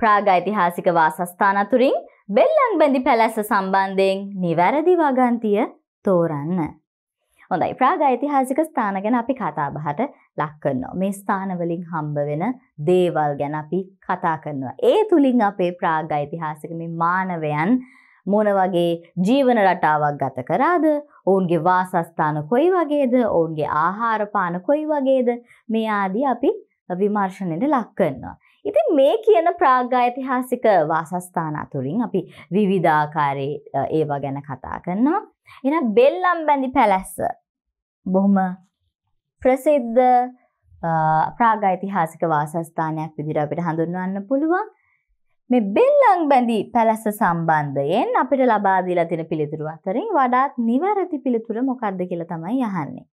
ප්‍රාග ඓතිහාසික වාසස්ථාන අතුරින් බෙල්ලම් බැඳි පැලැස්ස සම්බන්ධයෙන් නිවැරදි වගන්තිය තෝරන්න. හොඳයි ප්‍රාග ඓතිහාසික ස්ථාන ගැන අපි කතාබහට ලක් කරනවා. මේ ස්ථානවලින් හම්බ වෙන දේවල් ගැන අපි කතා කරනවා. ඒ තුලින් අපේ ප්‍රාග ඓතිහාසික මේ මානවයන් මොන වගේ ජීවන රටාවක් ගත කරාද ඔවුන්ගේ වාසස්ථාන කොයි වගේද ඔවුන්ගේ ආහාරපාන කොයි වගේද මේ ආදී අපි විමර්ශණයට ලක්කන්නවා. ඉතින් මේ කියන ප්‍රාග්ගයිතිහාසික වාසස්ථාන අතුරින් අපි විවිධාකාරයේ ඒවා ගැන කතා කරනවා. එන බෙල්ලම් බැඳි පැලැස්ස බොහොම ප්‍රසිද්ධ ප්‍රාගයිතිහාසික වාසස්ථානයක් විදිර අපිට හඳුන්වන්න පුළුවන් මේ බෙල්ලං බැඳී පැලස සම්බන්ධයෙන් අපිට ලබාදීලා තින පිළිතුරු අතරින් වඩාත් නිවැරදි පිළිතුර මොකක්ද කියලා තමයි යහන්නේ.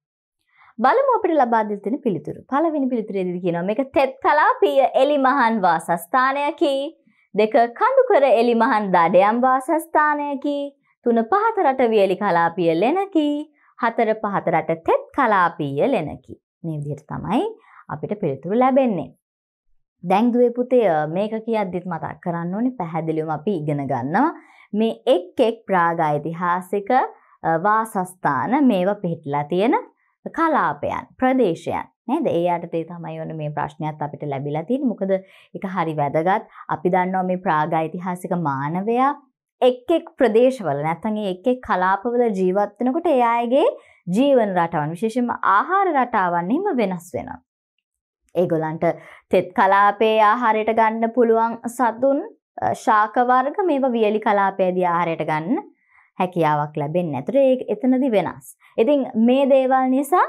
බලමු අපිට ලබාදීලා තින පිළිතුරු. පළවෙනි පිළිතුරේදී කියනවා මේක තෙත් කලාපීය එලිමහන් වාසස්ථානයකි. දෙක කඳුකර එලිමහන් දඩයම් වාසස්ථානයකි. තුන පහත රට වියලි කලාපීය ලෙනකි. හතර පහත රට තෙත් කලාපීය ලෙනකි. මේ විදිහට තමයි අපිට පිළිතුරු ලැබෙන්නේ. දැංගුවේ පුතේ මේක කියද්දිත් මතක් කරන්න ඕනි පැහැදිලිවම අපි ඉගෙන ගන්නවා මේ එක් එක් ප්‍රාග ඓතිහාසික වාසස්ථාන මේව පිහිටලා තියෙන කලාපයන් ප්‍රදේශයන් නේද ඒ යටතේ තමයි ඔන්න මේ ප්‍රශ්නයත් අපිට ලැබිලා තියෙන්නේ මොකද ඒක හරි වැදගත් අපි දන්නවා මේ ප්‍රාග ඓතිහාසික මානවයා එක් එක් ප්‍රදේශවල නැත්නම් එක් එක් කලාපවල ජීවත් වෙනකොට ඒ අයගේ ජීවන රටාවන් විශේෂයෙන්ම ආහාර රටාවන් එහෙම වෙනස් වෙනවා ඒගොලන්ට තෙත් කලාපේ ආහාරයට ගන්න පුළුවන් සතුන් ශාකවර්ග මේ වියලි කලාපේදී ආහාරයට ගන්න හැකියාවක් ලැබෙන් ඇතුර ඒ එතනදි වෙනස්. ඉතින් මේ දේවල් නිසා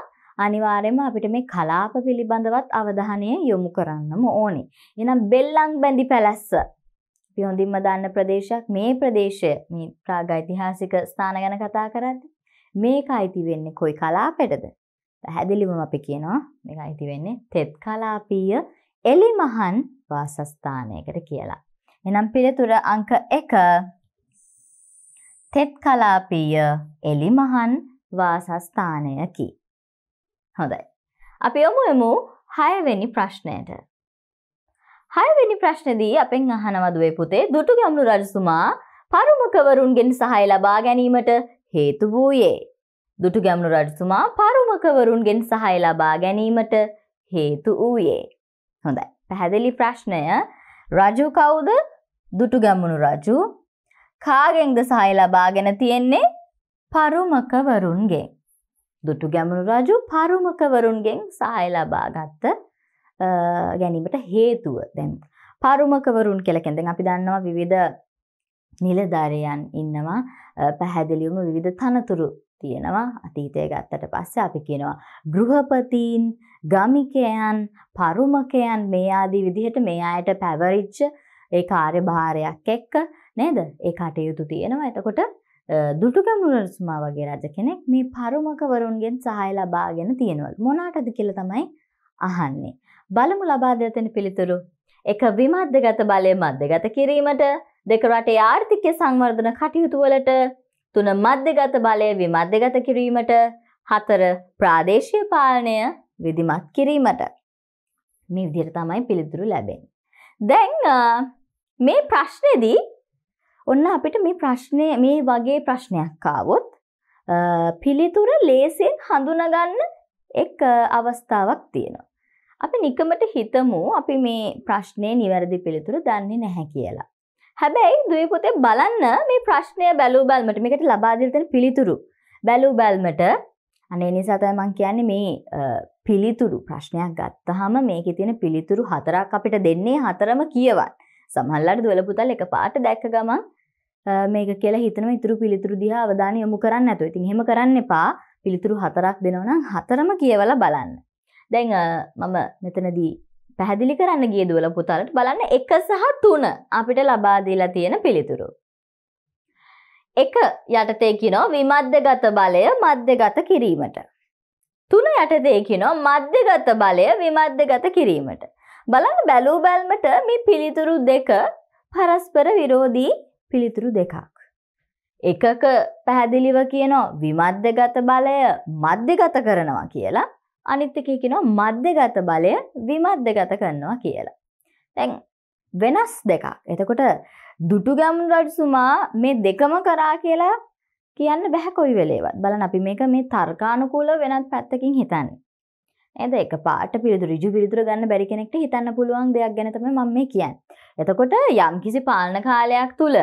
අනිවාර්යම අපිට මේ කලාප පිළිබඳවත් අවධානය යොමු කරන්නම ඕනේ. එනම් බෙල්ලං බැඳි පැලැස්ස. අපි හොඳින්ම දන්න ප්‍රදේශයක් මේ ප්‍රදේශය මේ ප්‍රාග ඓතිහාසික ස්ථාන ගැන කතා කරද්දී මේක අයිති වෙන්නේ කොයි කලාපෙටද? පැහැදිලිවම අපි කියනවා මේක අයිති වෙන්නේ තෙත් කලාපීය එලිමහන් වාසස්ථානයකට කියලා. එනම් පිළිතුර අංක 1 තෙත් කලාපීය එලිමහන් වාසස්ථානයකි. හොඳයි. අපි යමු යමු 6 වෙනි ප්‍රශ්නයට. 6 වෙනි ප්‍රශ්නේදී අපෙන් අහනවා දුවේ පුතේ දුටුගැමුණු රජතුමා පරුමකවරුන්ගෙන් සහාය ලබා ගැනීමට හේතු වූයේ දුටුගැමුණු රජතුමා පරුමකවරුන්ගෙන් සහය ලබා ගැනීමට හේතු වූයේ. හොඳයි පැහැදිලි ප්‍රශ්නය රජු කවුද දුටුගැමුණු රජු කාගෙන්ද සහය ලබාගෙන තියෙන්නේ පරුමකවරුන්ගේ. දුටුගැමුණු රජු පරුමකවරුන්ගෙන් සහය ලබාගත්ත ගැනීමට හේතුව දැන්. පරුමකවරුන් කෙලකෙන්දෙන් අපි දන්නවා විවිධ නිලධරයන් ඉන්නවා පැහැදිලියුම විධ තනතුරු තියෙනවා අතීතය ගත්තට පස්සේ අපි කියනවා ගෘහපතීන් ගමිකයන් පරුමකයන් මේ ආදී විදිහට මේ අයට පැවරිච්ච ඒ කාර්යභාරයක් එක්ක නේද ඒ කටයුතු තියෙනවා එතකොට දුටුගැමුණු රජතුමා වගේ රජ කෙනෙක් මේ පරුමකවරුන්ගෙන් සහාය ලබාගෙන තියෙනවලු මොනටද කියලා තමයි අහන්නේ බලමු ලබා දෙතන පිළිතුරු එක විමද්දගත බලය මද්දගත කිරීමට දෙක රටේ ආර්ථිකය සංවර්ධන කටයුතු වලට තුන මධ්‍යගත බලය විමධ්‍යගත කිරීමට හතර ප්‍රාදේශය පාලනය විදිමත් කිරීමට මේ විදිර තමයි පිළිතුරු ලැබෙන්. දැන් මේ ප්‍රශ්නයදී ඔන්න අපිට මේ ප්‍රශ්නය මේ වගේ ප්‍රශ්නයක් කාවොත් පිළිතුර ලේසියෙන් හඳුනගන්න එක් අවස්ථාවක් තියෙනවා. අපි නිකමට හිතමු අපි මේ ප්‍රශ්නය නිවැරදි පිළිතුර දන්නේ නැහැ කියලා. හැබැයි දුයි පොතේ බලන්න මේ ප්‍රශ්නය බැලූ බැල්මට මේකට ලබාදිල්තන පිළිතුරු බැලූ බැල්මට අනේ නිසා තමයි මං කියන්නේ මේ පිළිතුරු ප්‍රශ්නයක් ගත්තහම මේකේ තියෙන පිළිතුරු හතරක් අපිට දෙන්නේ හතරම කියවන්න. සමහරවිට දුවල පුතල් එක පාට දැක්ක ගමන් මේක කියලා හිතනවා ඉතුරු පිළිතුරු දිහා අවධානය යොමු කරන්නේ නැතුව. ඉතින් එහෙම කරන්න එපා. පිළිතුරු හතරක් දෙනවා නම් හතරම කියවලා බලන්න. දැන් මම මෙතනදී පැහැදිලි කරන්න ගිය දුවල පුතාලට බලන්න එක සහ තුන අපිට ලබාදීලා තියෙන පිළිතුරු. එක යටතේ කිනෝ විමධ්‍යගත බලය මධ්‍යගත කිරීමට. තුන යටතේ කිනෝ මධ්‍යගත බලය විමධ්‍යගත කිරීමට. බලන්න බැලූ බැල්මට මේ පිළිතුරු දෙක පරස්පර විරෝධී පිළිතුරු දෙකක්. එකක පැහැදිලිව කියනෝ විමධ්‍යගත බලය මධ්‍යගත කරනවා කියලා අනිත් එක කියනවා මධ්‍යගත බලය විමධ්‍යගත කරනවා කියලා. දැන් වෙනස් දෙකක්. එතකොට දුටුගැමුණු රජතුමා මේ දෙකම කරා කියලා කියන්න බෑ කොයි වෙලේවත්. බලන්න අපි මේක මේ තර්කානුකූල වෙනත් පැත්තකින් හිතන්නේ. නේද? එක පාට පිළිතුරු ඍජු පිළිතුරු ගන්න බැරි කෙනෙක්ට හිතන්න පුළුවන් දෙයක් ගැන තමයි මම මේ කියන්නේ. එතකොට යම්කිසි පාලන කාලයක් තුල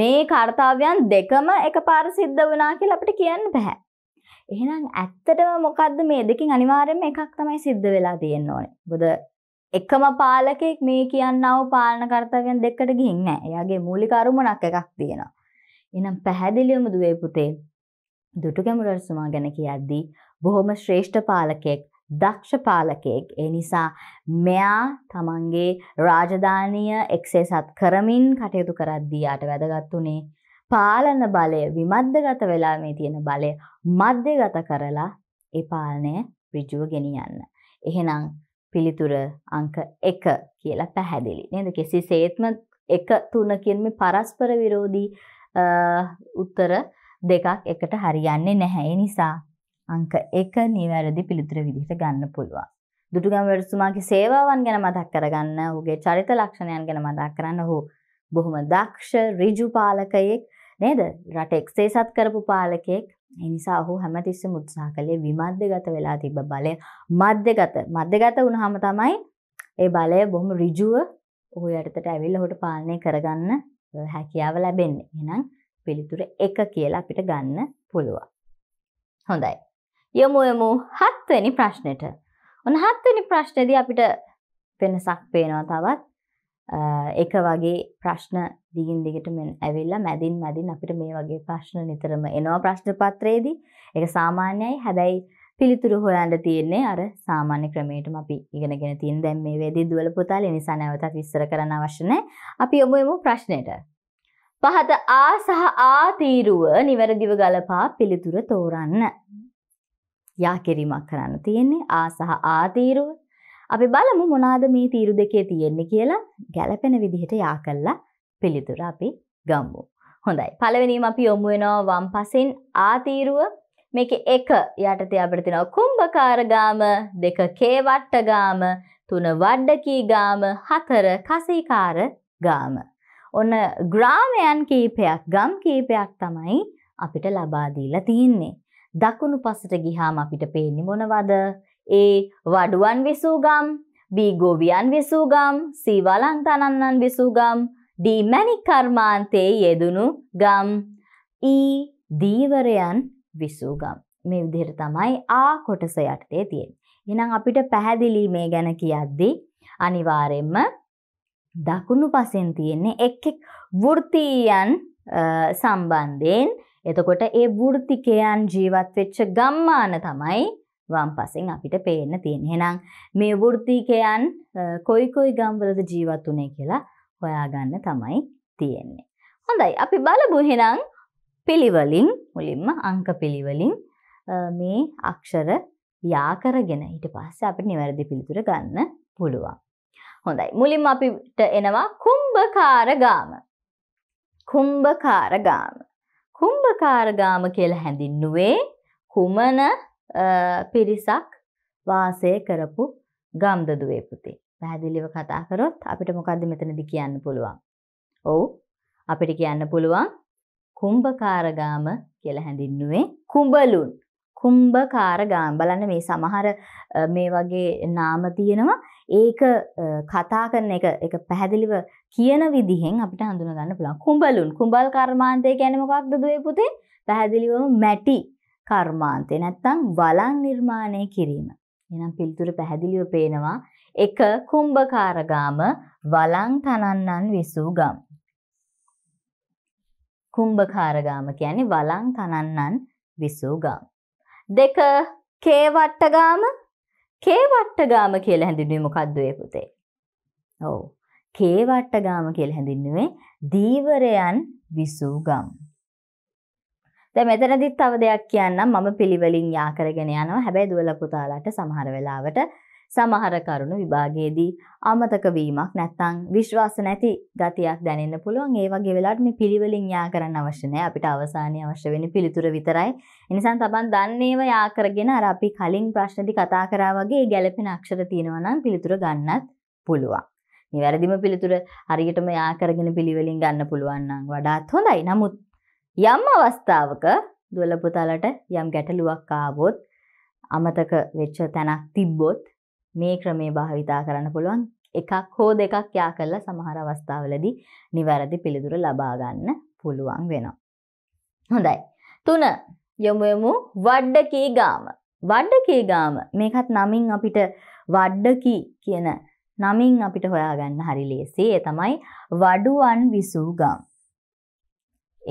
මේ කාර්යයන් දෙකම එකපාර සිද්ධ වුණා කියලා අපිට කියන්න බෑ. එහෙනම් ඇත්තටම මොකක්ද මේ දෙකින් අනිවාර්යයෙන්ම එකක් තමයි සිද්ධ වෙලා තියෙන්න ඕනේ. මොකද එකම පාලකෙක් මේ කියනව පාලන කර්තව්‍යයන් දෙකට ගිහින් නැහැ. එයාගේ මූලික අරමුණක් එකක් තියෙනවා. එහෙනම් පැහැදිලිවම දුවේ පුතේ දුටු කැමරසුමා ගැන කියද්දී බොහොම ශ්‍රේෂ්ඨ පාලකෙක් දක්ෂ පාලකයෙක් ඒ නිසා මෙයා තමන්ගේ රාජධානිය එක්සේසත් කරමින් කටයුතු කරද්දී යාට වැදගත් උනේ පාලන බලය විමද්දගත වෙලා මේ තියෙන බලය මධ්‍යගත කරලා ඒ පාලනය ඍජුව ගෙනියන්න. එහෙනම් පිළිතුර අංක 1 කියලා පැහැදිලි. නේද? කෙසේසේත්ම 1 3 කියන මේ පරස්පර විරෝධී උත්තර දෙකක් එකට හරියන්නේ නැහැ. ඒ නිසා අංක 1 නිවැරදි පිළිතුර විදිහට ගන්න පුළුවන්. දුටුගැමුණු රජතුමාගේ සේවාවන් ගැන මතක් කරගන්න, ඔහුගේ චරිත ලක්ෂණයන් ගැන මතක් කරන්න, ඔහු බොහොම දක්ෂ ඍජු පාලකයෙක්. නේද රට එක්සේසත් කරපු පාලකෙක් එනිසා ඔහු හැමතිස්ස මුත්සා කළේ විමධ්‍යගත වෙලා තිබ බලය මධ්‍යගත මධ්‍යගත වුණහම තමයි ඒ බලය බොහොම රිජුව ඔහු යටතට ඇවිල්ල හොට පාලනය කරගන්න හැකියාව ලැබෙන්නේ එනම් පිළිතුර එක කියලා අපිට ගන්න පුළුවන්. හොඳයි. යොමු යමු හත්වනි ප්‍රශ්නයට. ඔන්න හත්වනි ප්‍රශ්නයේදී අපිට වෙනසක් පේනවා තවත් එක වගේ ප්‍රශ්න දිගින් දිගට මෙන් ඇවිල්ලා මැදින් මැදින් අපිට මේ වගේ ප්‍රශ්න නිතරම එනවා ප්‍රශ්න පත්‍රයේදී ඒක සාමාන්‍යයි හැබැයි පිළිතුරු හොයන්න තියෙන්නේ අර සාමාන්‍ය ක්‍රමයටම අපි ඉගෙනගෙන තියෙන දැන් මේ වේදී දුවල පුතාල ඒ නිසා නැවතත් විස්තර කරන්න අවශ්‍ය නැහැ අපි යමු යමු ප්‍රශ්නෙට පහත ආ සහ ආ තීරුව නිවැරදිව ගලපා පිළිතුර තෝරන්න යා කිරීමක් කරන්න තියෙන්නේ ආ සහ ආ තීරුව අපි බලමු මොනාද මේ තීරු දෙකේ තියෙන්නේ කියලා ගැලපෙන විදිහට යා කල්ලා පිළිතුර අපි ගම්මු. හොඳයි පළවෙනීම අපි යොමු වෙනවා වම් පසින් ආතීරුව මේක එක යටතේ අපිට තියෙනවා කුම්භකාරගාම දෙක කේ වට්ටගාම තුන වඩ්ඩකී ගාම හතර කසීකාර ගාම. ඔන්න ග්‍රාමයන් කීපයක් ගම් කීපයක් තමයි අපිට ලබා දීලා තියෙන්නේ. දකුණු පසට ගිහාම අපිට පේන්නේ මොනවද? A. වඩුවන් විසූගම් B. ගොවියන් විසූගම් C. වලන්තනන්නන් විසූගම් D. මැණික් කර්මාන්තයේ යෙදුණු ගම් E. දීවරයන් විසූගම් මේ විදිහට තමයි ආ කොටස යටතේ තියෙන්නේ. එහෙනම් අපිට පැහැදිලි මේ ගැන කියද්දී අනිවාර්යෙන්ම දකුණු පසෙන් තියෙන්නේ එක් එක් වෘත්තීයන් සම්බන්ධයෙන් එතකොට ඒ වෘත්තිකයන් ජීවත් වෙච්ච ගම්මාන තමයි වම් පසෙන් අපිට පේන්න තියෙන. එහෙනම් මේ වෘත්තිකයන් කොයි කොයි ගම්වලද ජීවත් වුනේ කියලා හොයාගන්න තමයි තියෙන්නේ. හොඳයි අපි බලමු එහෙනම් පිළිවලින් මුලින්ම අංක පිළිවලින් මේ අක්ෂර යාකරගෙන ඊට පස්සේ අපිට නිවැරදි පිළිතුර ගන්න පුළුවන්. හොඳයි. මුලින්ම අපිට එනවා කුම්භකාර ගාම. කුම්භකාර ගාම. කුම්භකාර ගාම කියලා හැඳින්නුවේ කුමන පිරිසක් වාසය කරපු ගම්දදුවේ පුතේ. පැහැදිලිව කතා කරොත් අපිට මොකද්ද මෙතනදී කියන්න පුළුවන්? ඔව් අපිට කියන්න පුළුවන් කුම්භකාරගාම කියලා හැඳින්නුවේ කුඹලුන්. කුම්භකාරගාම බලන්න මේ සමහර මේ වගේ නාම තියෙනවා. ඒක කතා කරන එක ඒක පැහැදිලිව කියන විදිහෙන් අපිට හඳුනගන්න පුළුවන්. කුඹලුන් කුඹල් කර්මාන්තය කියන්නේ මොකක්ද දුවේ පුතේ? පැහැදිලිවම මැටි කර්මාන්තය නැත්තං වලන් නිර්මාණය කිරීම. එනම් පිල්තුර පැහැදිලිව පේනවා එක කුම්භකාරගාම වලං තනන්නන් විසූ ගම්. කුම්භකාරගාම කියන්නේ වලං තනන්නන් විසූ ගම්. දෙක කේවට්ටගාම කේවට්ටගාම කියලා හැඳින්ුවේ මොකද්ද ඒ පුතේ? ඔව්. කේවට්ටගාම කියලා හැඳින්ුවේ දීවරයන් විසූ ගම්. දැන් මෙතනදිත් තව දෙයක් කියන්නම් මම පිළිවෙලින් යා කරගෙන යනවා. හැබැයි දුවල පුතාලාට සමහර වෙලාවට සමහර කරුණු විභාගයේදී අමතක වීමක් නැත්නම් විශ්වාස නැති ගතියක් දැනෙන්න පුළුවන්. ඒ වගේ වෙලාවට මේ පිළිවෙලින් යා කරන්න අවශ්‍ය නැහැ. අපිට අවසානයේ අවශ්‍ය වෙන්නේ පිළිතුර විතරයි. ඒ නිසා තමන් දන්නේව යා කරගෙන අර අපි කලින් ප්‍රශ්නදී කතා කරා වගේ ගැළපෙන අක්ෂර තියෙනවා නම් පිළිතුර ගන්නත් පුළුවන්. නිවැරදිම පිළිතුර හරියටම යා කරගෙන පිළිවෙලින් ගන්න පුළුවන් නම් වඩාත් හොඳයි. නමුත් යම් අවස්ථාවක දුවලපුතාලට යම් ගැටලුවක් ආවොත් අමතක වෙච්ච තැනක් තිබ්බොත් මේ ක්‍රමේ භාවිතා කරන්න පුළුවන් එකක් හෝ දෙකක් යා කරලා සමහර අවස්ථාවලදී නිවැරදි පිළිතුර ලබා ගන්න පුළුවන් වෙනවා. හොඳයි. තුන යොමු යමු වඩඩකී ගාම. වඩඩකී ගාම මේකත් නමින් අපිට වඩ්ඩකී කියන නමින් අපිට හොයාගන්න හරි ලේසි. ඒ තමයි වඩුවන් විසූ ගම්.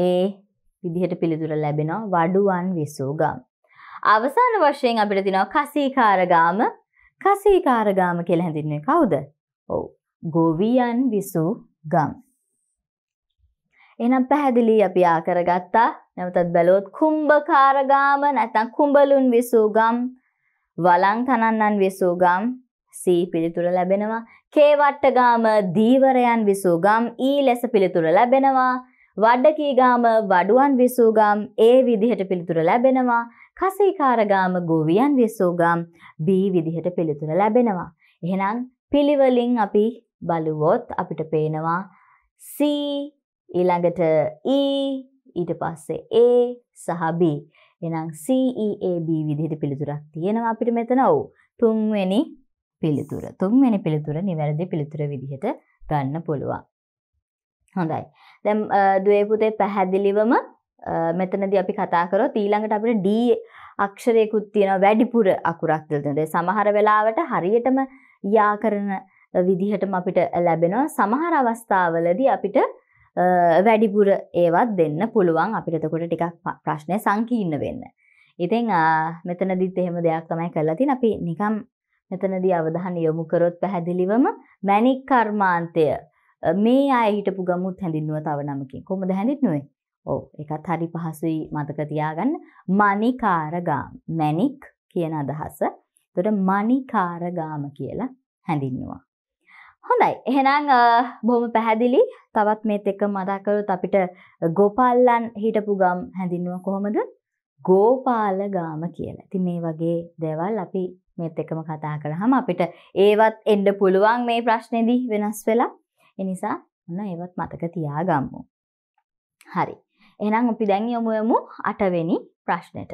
ඒ විදිහට පිළිතුර ලැබෙනවා වඩුවන් විසූගම්. අවසාන වශයෙන් අපිට තිනවා කසීකාරගාම කසීකාරගාම කියලා හැඳින්නේ කවුද? ඔව්. ගොවියන් විසූ ගම්. එනම් පැහැදිලි අපි ආ කරගත්තා. නැවතත් බැලුවොත් කුම්භකාරගාම නැත්නම් කුඹලුන් විසූ ගම්, වලං තනන්නන් විසූ ගම්, සී පිළිතුර ලැබෙනවා. කේවට්ටගාම දීවරයන් විසූ ගම් ඊ ලෙස පිළිතුර ලැබෙනවා. වඩකීගාම වඩුවන් විසූගම් ඒ විදිහට පිළිතුර ලැබෙනවා. කසීකාරගාම ගොවියන් විසූගම් බී විදිහට පිළිතුර ලැබෙනවා. එහෙනම් පිළිවලින් අපි බලුවොත් අපිට පේනවා C ඊළඟට E ඊට පස්සේ A සහ B. එහෙනම් C E A B විදිහට පිළිතුරක් තියෙනවා අපිට මෙතන. ඔව්. තුන්වෙනි පිළිතුර. තුන්වෙනි පිළිතුර නිවැරදි පිළිතුර විදිහට ගන්න පුළුවන්. හොඳයි. දැම් දවේපුතේ පැහැදිලිවම මෙතනද අපි කතාකරෝ තීළඟට අපට ඩී අක්ෂරයකුත් තියෙන වැඩිපුර අකුරක් දෙදේ සමහර වෙලාවට හරියටම යා කරන විදිහටම අපිට ලැබෙනවා සමහර අවස්ථාවලදී අපිට වැඩිපුර ඒවත් දෙන්න පුළුවන් අපිටතකොට ටිකක් ප්‍රශ්නය සංකීන්න වෙන්න. ඉතිං මෙතනදිත් එහෙම දෙයක් තමයි කරලා තින් අපි නිකම් මෙතනදී අවධහන යොමු කරොත් පැහැදිලිවම මැනික් කර්මාන්තය මේ අය හිටපු ගමුත් හැඳින්නුව තව නමකින් කොමද හැඳින්නුවේ ඕ එකත් හරි පහසුයි මතක තියාගන්න මනිකාරගාම් මැනික් කියන අදහස තොට මනිකාරගාම කියලා හැඳින්නවා. හොඳයි එහෙනම් බොහොම පැහැදිලි තවත් මේත් එක මදාකරුත් අපිට ගොපල්ලන් හිටපු ගම් හැඳින්නුව කොහොමද ගෝපාල ගාම කියලා. ඉතින් මේ වගේ දේවල් අපි මේත් එකම කතා කරාම අපිට ඒවත් එන්න පුළුවන් මේ ප්‍රශ්නේදී වෙනස් වෙලා. එනිසා ඔන්න ඒවත් මතක තියාගම්මු. හරි. එහෙනම් අපි දැන් යමු යමු 8 වෙනි ප්‍රශ්නෙට.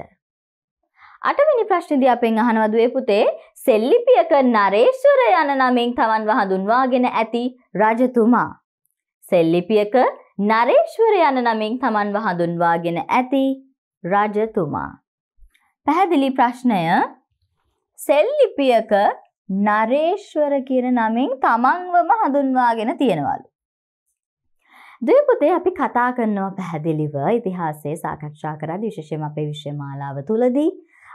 අටවෙනි ප්‍රශ්නද අපෙන් අහනවදුවේ පුතේ සෙල්ලිපියක නරේශ්වර යන නමින් තමන් වහඳුන්වාගෙන ඇති රජතුමා. සෙල්ලිපියක නරේශ්වර යන නමින් තමන් වහඳුන්වාගෙන ඇති රජතුමා. පැහැදිලි ප්‍රශ්නය සෙල්ලිපියක නරේශ්වර කියන නමින් තමන්වම හඳුන්වාගෙන තියෙනවලු. දවපුතේ අපි කතා කරනවා පැහැදිලිව ඉතිහාසේ සාකච්ඡා කරද විශෂම අපේ විශ්‍යමාලාව තුළදී.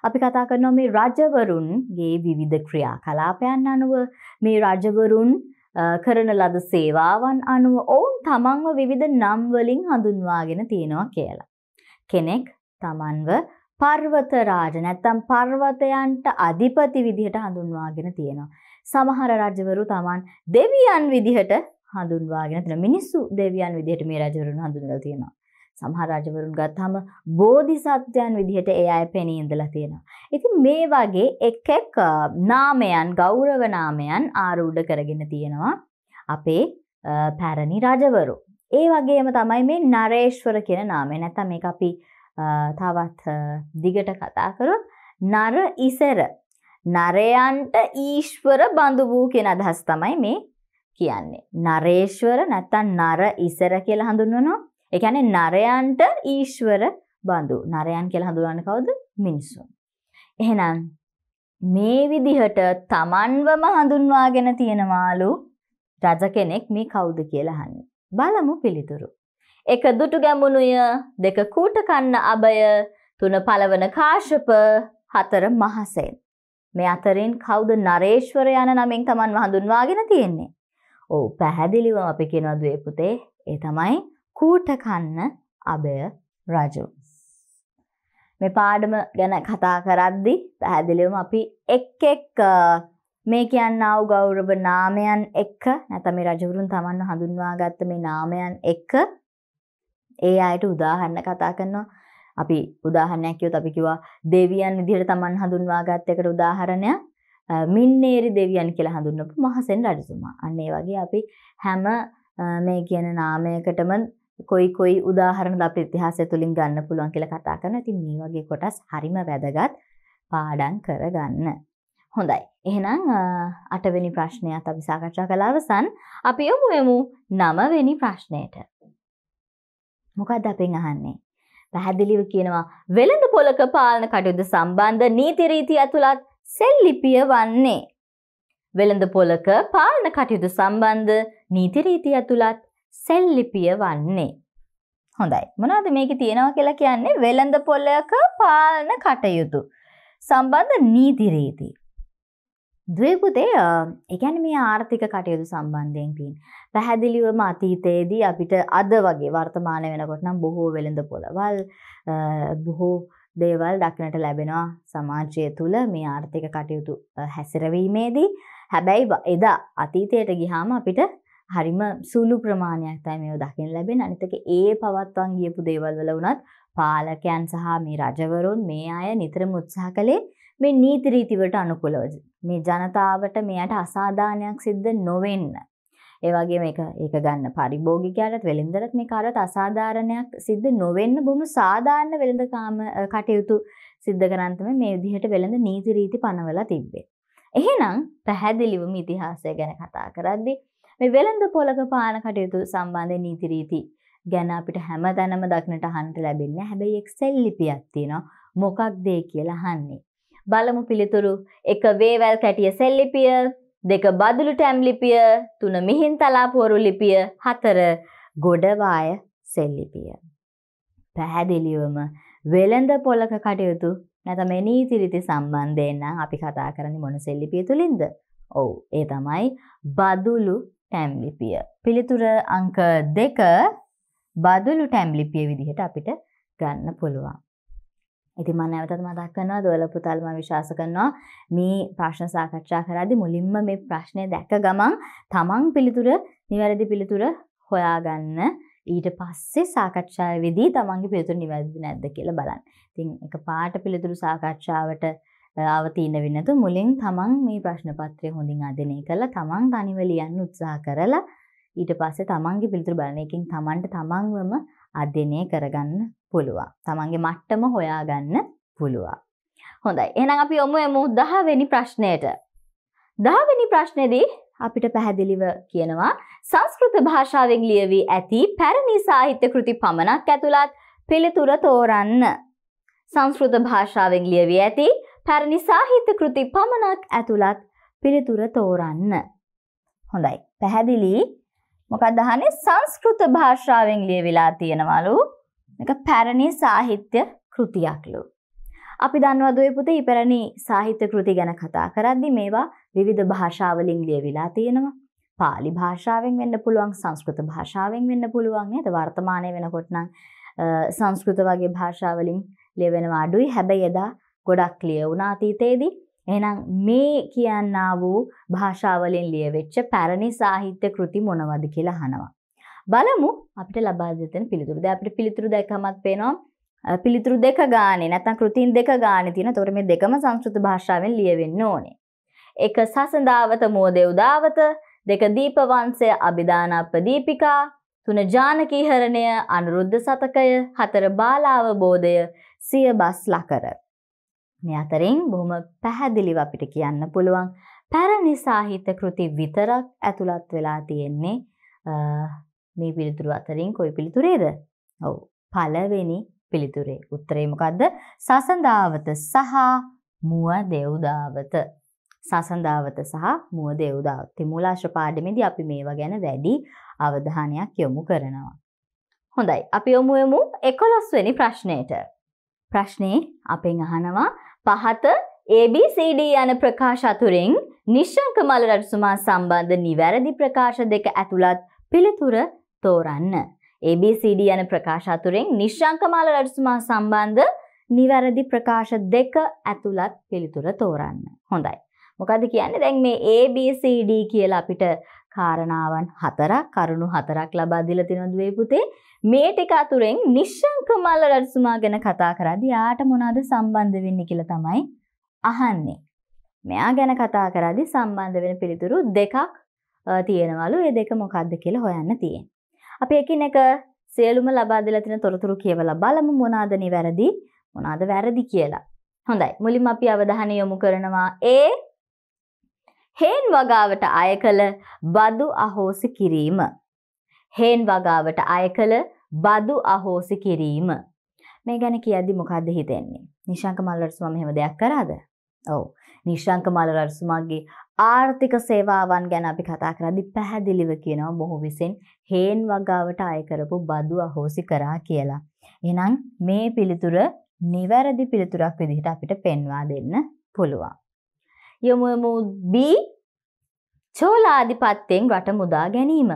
අපි කතා කරනවා මේ රජවරුන්ගේ විවිධ ක්‍රියා කලාපයන් අනුව මේ රජවරුන් කරන ලද සේවාවන් අනුව ඔවුන් තමන්ව විවිධ නම්වලින් හඳුන්වාගෙන තියෙනවා කියලා. කෙනෙක් තමන්ව පර්වත රාජ නැත්තම් පර්වතයන්ට අධිපති විදිහට හඳුන්වාගෙන තියෙනවා. සමහර රජවරු තමන් දෙවියන් විදිහට හඳුන්වාගෙන තියෙනවා. මිනිස්සු දෙවියන් විදිහට මේ රජවරුන් හඳුන්වලා තියෙනවා. සමහර රජවරුන් ගත්තාම බෝධිසත්වයන් විදිහට ඒ අය පෙනී ඉඳලා තියෙනවා. ඉතින් මේ වගේ එක් එක් නාමයන් ගෞරව නාමයන් ආරූඪ කරගෙන තියෙනවා අපේ පැරණි රජවරු. ඒ වගේම තමයි මේ නරේශ්වර කියන නාමය. නැත්තම් මේක අපි තවත් දිගට කතාකරු නර ඉසර නරයන්ට ඊශ්වර බඳු වූ කියෙන අදහස් තමයි මේ කියන්නේ. නරේශ්වර නැත්තන් නර ඉසර කියලා හඳුන්වනවා එකැන නරයන්ට ඊශ්වර බඳු නරයන් කියලා හඳුරන්න කවුද මිනිස්සුන්. එහෙනම් මේ විදිහට තමන්වම හඳුන්වාගෙන තියෙනවාලු රජ කෙනෙක් මේ කවුද කියලහන්නේ. බලමු පිළිතුරු. එක දුටු ගැමුණුය දෙක කූට කන්න අබය තුන පළවන කාශප හතර මහසෙන් මේ අතරින් කවුද නරේශ්වර යන නමින් Taman හඳුන්වාගෙන තියෙන්නේ. ඔව් පැහැදිලිව අපි කියනවා දුවේ පුතේ ඒ තමයි කූට කන්න අබය රජු. මේ පාඩම ගැන කතා කරද්දි පැහැදිලිවම අපි එක් එක් මේ කියන්නා වූ ගෞරව නාමයන් එක්ක නැත්නම් මේ රජවරුන් Taman හඳුන්වාගත්ත මේ නාමයන් එක්ක ඒ අයට උදාහරණ කතා කරනවා. අපි උදාහරණයක් කියොත් අපි කිව්වා දෙවියන් විදිහට Taman හඳුන්වාගත් එකට උදාහරණයක් මින්නේරි දෙවියන් කියලා හඳුන්වපු මහසෙන් රජතුමා. අන්න ඒ වගේ අපි හැම මේ කියන නාමයකටම කොයි කොයි උදාහරණද අපේ ඉතිහාසය තුලින් ගන්න පුළුවන් කියලා කතා කරනවා. ඉතින් මේ වගේ කොටස් හරිම වැදගත් පාඩම් කරගන්න. හොඳයි. එහෙනම් අටවෙනි ප්‍රශ්නයත් අපි සාකච්ඡා කළ අවසන් අපි යමු යමු නවවෙනි ප්‍රශ්නයට. මොකක්ද අපෙන් අහන්නේ. පැහැදිලිව කියනවා වෙළඳ පොලක පාලන කටයුතු සම්බන්ධ නීතිරීති ඇතුළත් සෙල්ලිපිය වන්නේ. වෙළඳ පොලක පාලන කටයුතු සම්බන්ධ නීතිරීති ඇතුළත් සෙල්ලිපිය වන්නේ. හොඳයි මොනාද මේක තියෙනවා කියලා කියන්නේ වෙළඳ පොලක පාලන කටයුතු. සම්බන්ධ නීතිරීති. දවපුතේ එකැන මේ ආර්ථික කටයුතු සම්බන්ධයෙන් තින්. පැහැදිලිවම අතීතයේදී අපිට අද වගේ වර්තමාන වෙනකොට නම් බොහෝ වෙළඳ පොළවල් බොහෝ දේවල් දක්නට ලැබෙනවා සමාජය තුළ මේ ආර්ථික කටයුතු හැසිරවීමේදී හැබැයි එදා අතීතයට ගිහාම අපිට හරිම සුළු ප්‍රමාණයක් තයි මේ දකින ලැබෙන අනිතක ඒ පවත්වන් ගියපු දේවල් වල වුණත් පාලකයන් සහ මේ රජවරුන් මේ අය නිතරම උත්සාහ කළේ මේ නීතිරීතිවට අනුකුලව මේ ජනතාවට මෙයට අසාධානයක් සිද්ධ නොවෙන්න ඒ වගේ මේක ඒක ගන්න පරිභෝගිකයාටත් වෙළඳරත් මේ කාටවත් අසාධාරණයක් සිද්ධ නොවෙන්න බොහොම සාධාරණ වෙළඳකාම කටයුතු සිද්ධ කරන් තමයි මේ විදිහට වෙළඳ නීති රීති පනවලා තිබ්බේ. එහෙනම් පැහැදිලිවම ඉතිහාසය ගැන කතා කරද්දී මේ වෙළඳ පොලක පාන කටයුතු සම්බන්ධ නීති රීති ගැන අපිට හැම තැනම දක්නට අහන්ට ලැබෙන්න හැබැයි එක්සෙල් ලිපියක් තියෙනවා මොකක් දේ කියලා හන්නේ. බලමු පිළිතුරු එක වේවැල් කැටිය සෙල්ලිපිය දෙක බදුලු ටැම් ලිපිය තුන මිහින් තලාපොරු ලිපිය හතර ගොඩවාය සෙල්ලිපිය. පැහැදිලිවම වෙළඳ පොලක කටයුතු නැතම නීතිරිති සම්බන්ධයෙන්නම් අපි කතා කරන මොන සෙල්ලිපිය තුළින්ද. ඔවු ඒ තමයි බදුලු ටැම්ලිපිය. පිළිතුර අංක දෙක බදුලු ටැම්ලිපිය විදිහට අපිට ගන්න පුළුවන්. ඉතින් මම නැවතත් මතක් කරනවා දොළ පුතාල මම විශ්වාස කරනවා මේ ප්‍රශ්න සාකච්ඡා කරද්දී මුලින්ම මේ ප්‍රශ්නේ දැක්ක ගමන් තමන් පිළිතුර නිවැරදි පිළිතුර හොයාගන්න ඊට පස්සේ සාකච්ඡාවේදී තමන්ගේ පිළිතුර නිවැරදි නැද්ද කියලා බලන්න. ඉතින් එක පාට පිළිතුරු සාකච්ඡාවට අවතීන වෙනතු මුලින් තමන් මේ ප්‍රශ්න පත්‍රය හොඳින් අධ්‍යයනය කළා තමන් තනිව ලියන්න උත්සාහ කරලා ඊට පස්සේ තමන්ගේ පිළිතුරු බලන එකෙන් තමන්ට තමන්වම අධ්‍යයනය කරගන්න පුළුවන් තමන්ගේ මට්ටම හොයාගන්න පුළුවන්. හොඳයි එනම් අපි ඔමු එමු දහවැනි ප්‍රශ්නයට. දහවැනි ප්‍රශ්නයදී අපිට පැහැදිලිව කියනවා සංස්කෘත භාෂාවෙන් ලියවී ඇති පැරණි සාහිත්‍ය කෘති පමණක් ඇතුළත් පිළිතුර තෝරන්න. සංස්කෘත භාෂාවෙන් ලියවී ඇති පැරණි සාහිත්‍ය කෘති පමණක් ඇතුළත් පිළිතුර තෝරන්න. හොඳයි පැහැදිලි මොකක් දහනේ සංස්කෘත භාෂාවෙන් ලියවිලා තියෙනවලු මේක පැරණි සාහිත්‍ය කෘතියක්ලු. අපි දන්නවා දුවේ පුතේ පැරණි සාහිත්‍ය කෘති ගැන කතා කරද්දි මේවා විවිධ භාෂාවලින් ලියවිලා තියෙනවා. පාලි භාෂාවෙන් වෙන්න පුළුවන් සංස්කෘත භාෂාවෙන් වෙන්න පුළුවන් නේද? වර්තමානයේ වෙනකොට නම් සංස්කෘත වගේ භාෂාවලින් ලියවෙනවා අඩුයි. හැබැයි එදා ගොඩක් ලියවුණා අතීතයේදී. එහෙනම් මේ කියන්නා වූ භාෂාවලින් ලියවෙච්ච පැරණි සාහිත්‍ය කෘති මොනවද කියලා අහනවා. බලමු අපිට ලබාදතන පිළිතුරුද අපට පිළිතුරු දැකමත් පේනවා පිළිතුරු දෙක ගානේ නැතන් කෘතින් දෙක ගාන තින තොර මේ දෙකම සංස්කෘත භාෂාවෙන් ලියවෙන්න ඕනේ. එක සසඳාවත මෝදය උදාවත දෙක දීපවන්සය අභිධානප දීපිකා තුන ජානකීහරණය අනුරුද්ධ සතකය හතර බාලාවබෝධය සිය බස් ලකර. මේ අතරින් බොහොම පැහැදිලිව අපිට කියන්න පුළුවන් පැරණි සාහිත්‍ය කෘති විතරක් ඇතුළත් වෙලා තියෙන්නේ මේ පිළිතුරු අතරින් කොයි පිළිතුරේද? ඔව්. පළවෙනි පිළිතුරේ. උත්තරේ මොකද්ද? සසඳාවත සහ මුව දෙව්දාවත. සසඳාවත සහ මුව දෙව්දාවත. තිමූලාශ්‍ර පාඩමේදී අපි මේවා ගැන වැඩි අවධානයක් යොමු කරනවා. හොඳයි. අපි යොමු යමු 11 වෙනි ප්‍රශ්නයට. ප්‍රශ්නේ අපෙන් අහනවා පහත ABCD යන ප්‍රකාශ අතුරෙන් නිශ්ශංක මල රජතුමා සම්බන්ධ නිවැරදි ප්‍රකාශ දෙක ඇතුළත් පිළිතුර තෝරන්න. ABCD යන ප්‍රකාශ අතුරෙන් නිශ්ංකමාල රජතුමා සම්බන්ධ නිවැරදි ප්‍රකාශ දෙක ඇතුළත් පිළිතුර තෝරන්න. හොඳයි. මොකද කියන්නේ දැන් මේ ABCD කියලා අපිට කාරණාවන් හතරක් කරුණු හතරක් ලබා දීලා තියෙනවා දුවේ පුතේ. මේ ටික අතුරෙන් නිශ්ංකමාල රජතුමා ගැන කතා කරද්දී යාට මොනවද සම්බන්ධ වෙන්නේ කියලා තමයි අහන්නේ. මෙයා ගැන කතා කරද්දී සම්බන්ධ වෙන පිළිතුරු දෙකක් තියෙනවලු. ඒ දෙක මොකක්ද කියලා හොයන්න තියෙනවා. අපි එකින් එක සියලුම ලබා දෙලා තියෙන තොරතුරු කියවලා බලමු මොනවාද නිවැරදි මොනවාද වැරදි කියලා. හොඳයි. මුලින්ම අපි අවධානය යොමු කරනවා ඒ හේන් වගාවට අය කළ බදු අහෝසි කිරීම. හේන් වගාවට අය කළ බදු අහෝසි කිරීම. මේ ගැන කියද්දි මොකද්ද හිතෙන්නේ? නිශාංක මල්වර්සුමා මෙහෙම දෙයක් කරාද? ඔව්. නිශාංක මල්වර්සුමාගේ ආර්ථික සේවාවන් ගැන අපි කතා කරදි පැහැදිලිව කියනවා මොහු විසින් හේන් වගාවට අයකරපු බදු අහෝසි කරා කියලා. එනම් මේ පිළිතුර නිවැරදි පිළිතුරක් විදිහට අපිට පෙන්වා දෙන්න පුළුවන්. යොමු යමු B චෝලාධිපත්යෙන් රට මුදා ගැනීම.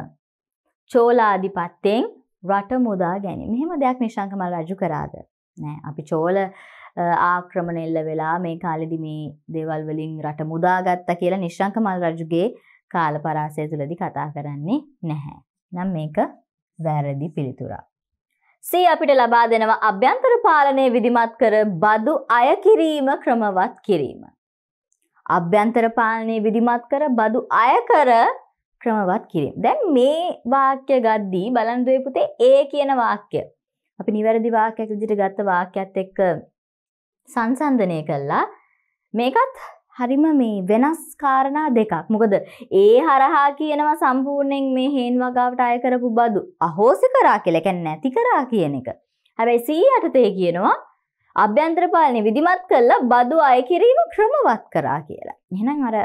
චෝලාධිපත්යෙන් රට මුදා ගැනීම. මෙහෙම දෙයක් නිශාංකමල් රජු කරාද? නෑ අපි චෝල ආක්‍රමණ එල්ල වෙලා මේ කාලෙදි මේ දේවල් වලින් රට මුදාගත්තා කියලා නිශ්ශංක මල් රජුගේ කාලපරාසය තුලදී කතා කරන්නේ නැහැ. නම් මේක වැරදි පිළිතුරක්. සී අපිට ලබා දෙනවා අභ්‍යන්තර පාලනය විධිමත් කර බදු අය කිරීම ක්‍රමවත් කිරීම. අභ්‍යන්තර පාලනය විධිමත් කර බදු අය කර ක්‍රමවත් කිරීම. දැන් මේ වාක්‍ය ගද්දී බලන්දුවේ පුතේ ඒ කියන වාක්‍ය. අපි නිවැරදි වාක්‍යයක් විදිහට ගත්ත වාක්‍යත් එක්ක සංසන්ධනය කල්ලා මේකත් හරිම මේ වෙනස් කාරණා දෙකක් මොකද ඒ හරහා කියනවා සම්පූර්ණයෙන් මේ හේන් වගාවට අය කරපු බදු අහෝසි කරා කියලා කියන්නේ නැති කරා කියන එක. හැබැයි සීයට තේ කියනවා අභ්‍යන්තර පාලනය විධිමත් කළා බදු අය කිරීම ක්‍රමවත් කරා කියලා. එහෙනම් අර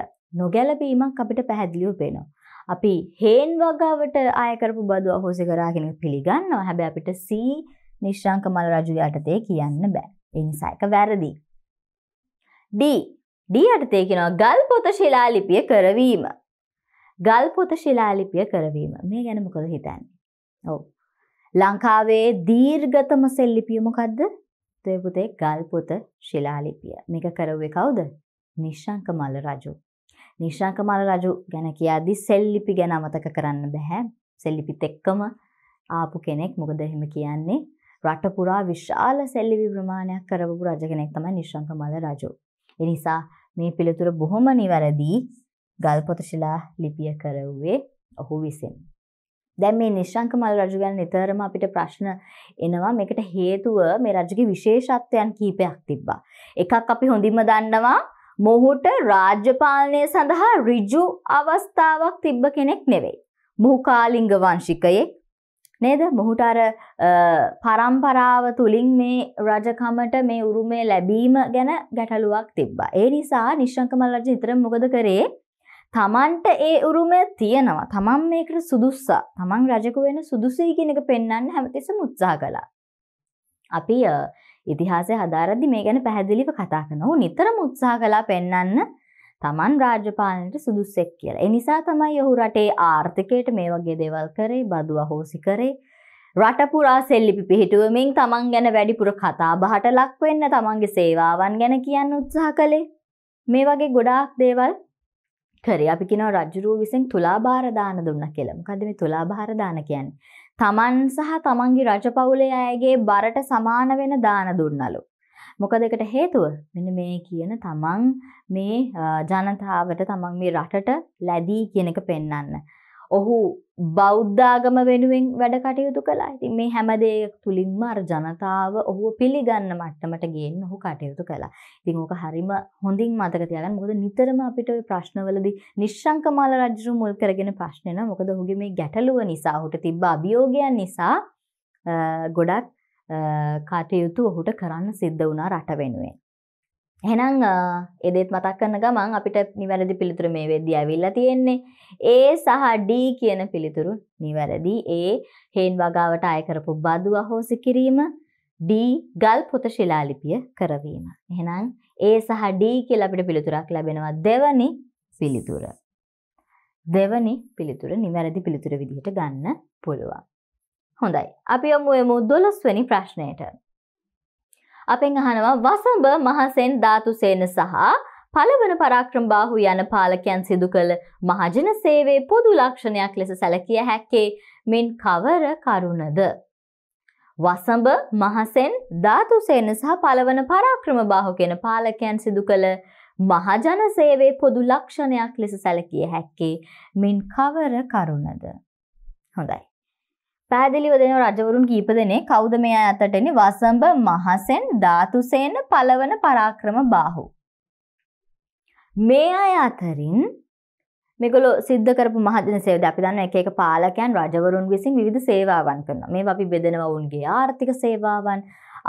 නොගැලපීමක් අපිට පැහැදිලිව පේනවා. අපි හේන් වගාවට අය කරපු බදු අහෝසි කරා කියන එක පිළිගන්නවා. හැබැයි අපිට සී නිශ්ශංක මල් රජු යටතේ කියන්න බෑ. එනිසා එක වැරදි. D. D අටතේ කියනවා ගල්පොත ශිලාලිපිය කරවීම. ගල්පොත ශිලාලිපිය කරවීම. මේ ගැන මොකද හිතන්නේ? ඔව්. ලංකාවේ දීර්ඝතම සෙල්ලිපිය මොකද්ද? තේ පුතේ ගල්පොත ශිලාලිපිය. මේක කරවුවේ කවුද? නිශ්ශංක මල්ල රජු. නිශ්ශංක මල්ල රජු ගැන කියද්දි සෙල්ලිපි ගැන අමතක කරන්න බෑ. සෙල්ලිපිත් එක්කම ආපු කෙනෙක්. මොකද එහෙම කියන්නේ? රට පුරා විශාල සැල්ලිවි ප්‍රමාණයක් කරවපු රජ කෙනෙක් තමයි නිශ්ශංකමල්ල රජු. ඒ නිසා මේ පිළිතුර බොහොම නිවැරදි ගල්පොත ශිලා ලිපිය කරවුවේ ඔහු විසින්. දැන් මේ නිශ්ශංකමල් රජු ගැන නිතරම අපිට ප්‍රශ්න එනවා. මේකට හේතුව මේ රජුගේ විශේෂත්වයන් කීපයක් තිබ්බා. එකක් අපි හොඳින්ම දන්නවා මොහුට රාජ්‍යපාලනය සඳහා ඍජු අවස්ථාවක් තිබ්බ කෙනෙක් නෙවෙයි. මොහු කාලිංග වංශිකයෙක්, නේද මොහුට අර පරම්පරාව තුළින් මේ රජකමට මේ උරුමය ලැබීම ගැන ගැටලුවක් තිබ්බා. ඒ නිසා නිශ්ංකමල් රජ ඉතර මොකද කරේ තමන්ට ඒ උරුමය තියෙනවා තමන් මේකට සුදුස්සා තමන් රජක වෙන සුදුසුයි කෙනෙක පෙන්න්න හැමතිස මුත්සා කළා. අපි ඉතිහාසය හදාරදි මේ ගැන පැහැදිලිව කතා කනෝ නිතර මුත්සා කලා පෙන්න්න තමන් රාජපාලනට සුදුස්සෙක් කියලා. එනිසා තමයි ඔහු රටේ ආර්ථිකයට මේ වගේ දෙවල් කරේ බදු අහෝසි කරේ. රටපුරා සෙල්ලිපි පිහිටුවමින් තමන් ගැන වැඩිපුර කතා බහට ලක්වෙන්න තමන්ගේ සේවාවන් ගැන කියන්න උත්සාහ කළේ. මේ වගේ ගොඩාක් දේවල් කරේ අපි කිනව රජ්ජුරුව විසින් තුලාභාරදාන දුන්න කෙලම් කදම තුලාභාරදාන කියන්න. තමන් සහ තමන්ගේ රජපවුලේ අයගේ බරට සමාන වෙන දාන දුන්නලු. මොකද ඒකට හේතුව මෙන්න මේ කියන තමන් මේ ජනතාවට තමන් මේ රටට ලැබී කියන එක පෙන්වන්න. ඔහු බෞද්ධාගම වෙනුවෙන් වැඩ කටයුතු කළා. ඉතින් මේ හැම දෙයක් තුලින්ම අර ජනතාව ඔහුව පිළිගන්න මට්ටමට ගේන්න ඔහු කටයුතු කළා. ඉතින් ඕක හරිම හොඳින් මතක තියාගන්න. මොකද නිතරම අපිට ওই ප්‍රශ්නවලදී නිශ්ශංකමාල රජු මුල් කරගෙන ප්‍රශ්න එනවා. මොකද ඔහුගේ මේ ගැටලුව නිසා, ඔහුට තිබ්බ අභියෝගයන් නිසා ගොඩක් කටයුතු ඔහුට කරන්න සිද්ධ වුණා රට වෙනුවෙන්. එහෙනම් එදෙත් මතක් කරන ගමන් අපිට නිවැරදි පිළිතුර මේ වෙද්දී ඇවිල්ලා තියෙන්නේ A සහ D කියන පිළිතුරු නිවැරදි A හේන් වගාවට අය කරපු බදු අහෝසි කිරීම D ගල් පොත ශිලාලිපිය කරවීම. එහෙනම් A සහ D කියලා අපිට පිළිතුරක් ලැබෙනවා දෙවනි පිළිතුර. දෙවනි පිළිතුර නිවැරදි පිළිතුර විදිහට ගන්න පුළුවන්. හොඳයි. අපි යොමු යමු 12 වෙනි ප්‍රශ්නයට. අපෙන් අහනවා වසඹ මහසෙන් ධාතුසේන සහ පළවන පරාක්‍රම බාහු යන පාලකයන් සිදු කළ මහජන සේවයේ පොදු ලක්ෂණයක් ලෙස සැලකිය හැක්කේ මින් කවර කරුණද? වසඹ මහසෙන් ධාතුසේන සහ පළවන පරාක්‍රම බාහු කියන පාලකයන් සිදු කළ මහජන සේවේ පොදු ලක්ෂණයක් ලෙස සැලකිය හැක්කේ මින් කවර කරුණද? හොඳයි. පැහැදිලිව දෙනව රජවරුන් කීප දෙනේ කවුද මේ අය අතට එන්නේ වසඹ මහසෙන් ධාතුසේන පළවන පරාක්‍රම බාහු මේ අය අතරින් මේගොල්ලෝ සිද්ධ කරපු මහජන සේවද අපි දන්නවා එක එක පාලකයන් රජවරුන් විසින් විවිධ සේවාවන් කරනවා මේවා අපි බෙදනවා වුන්ගේ ආර්ථික සේවාවන්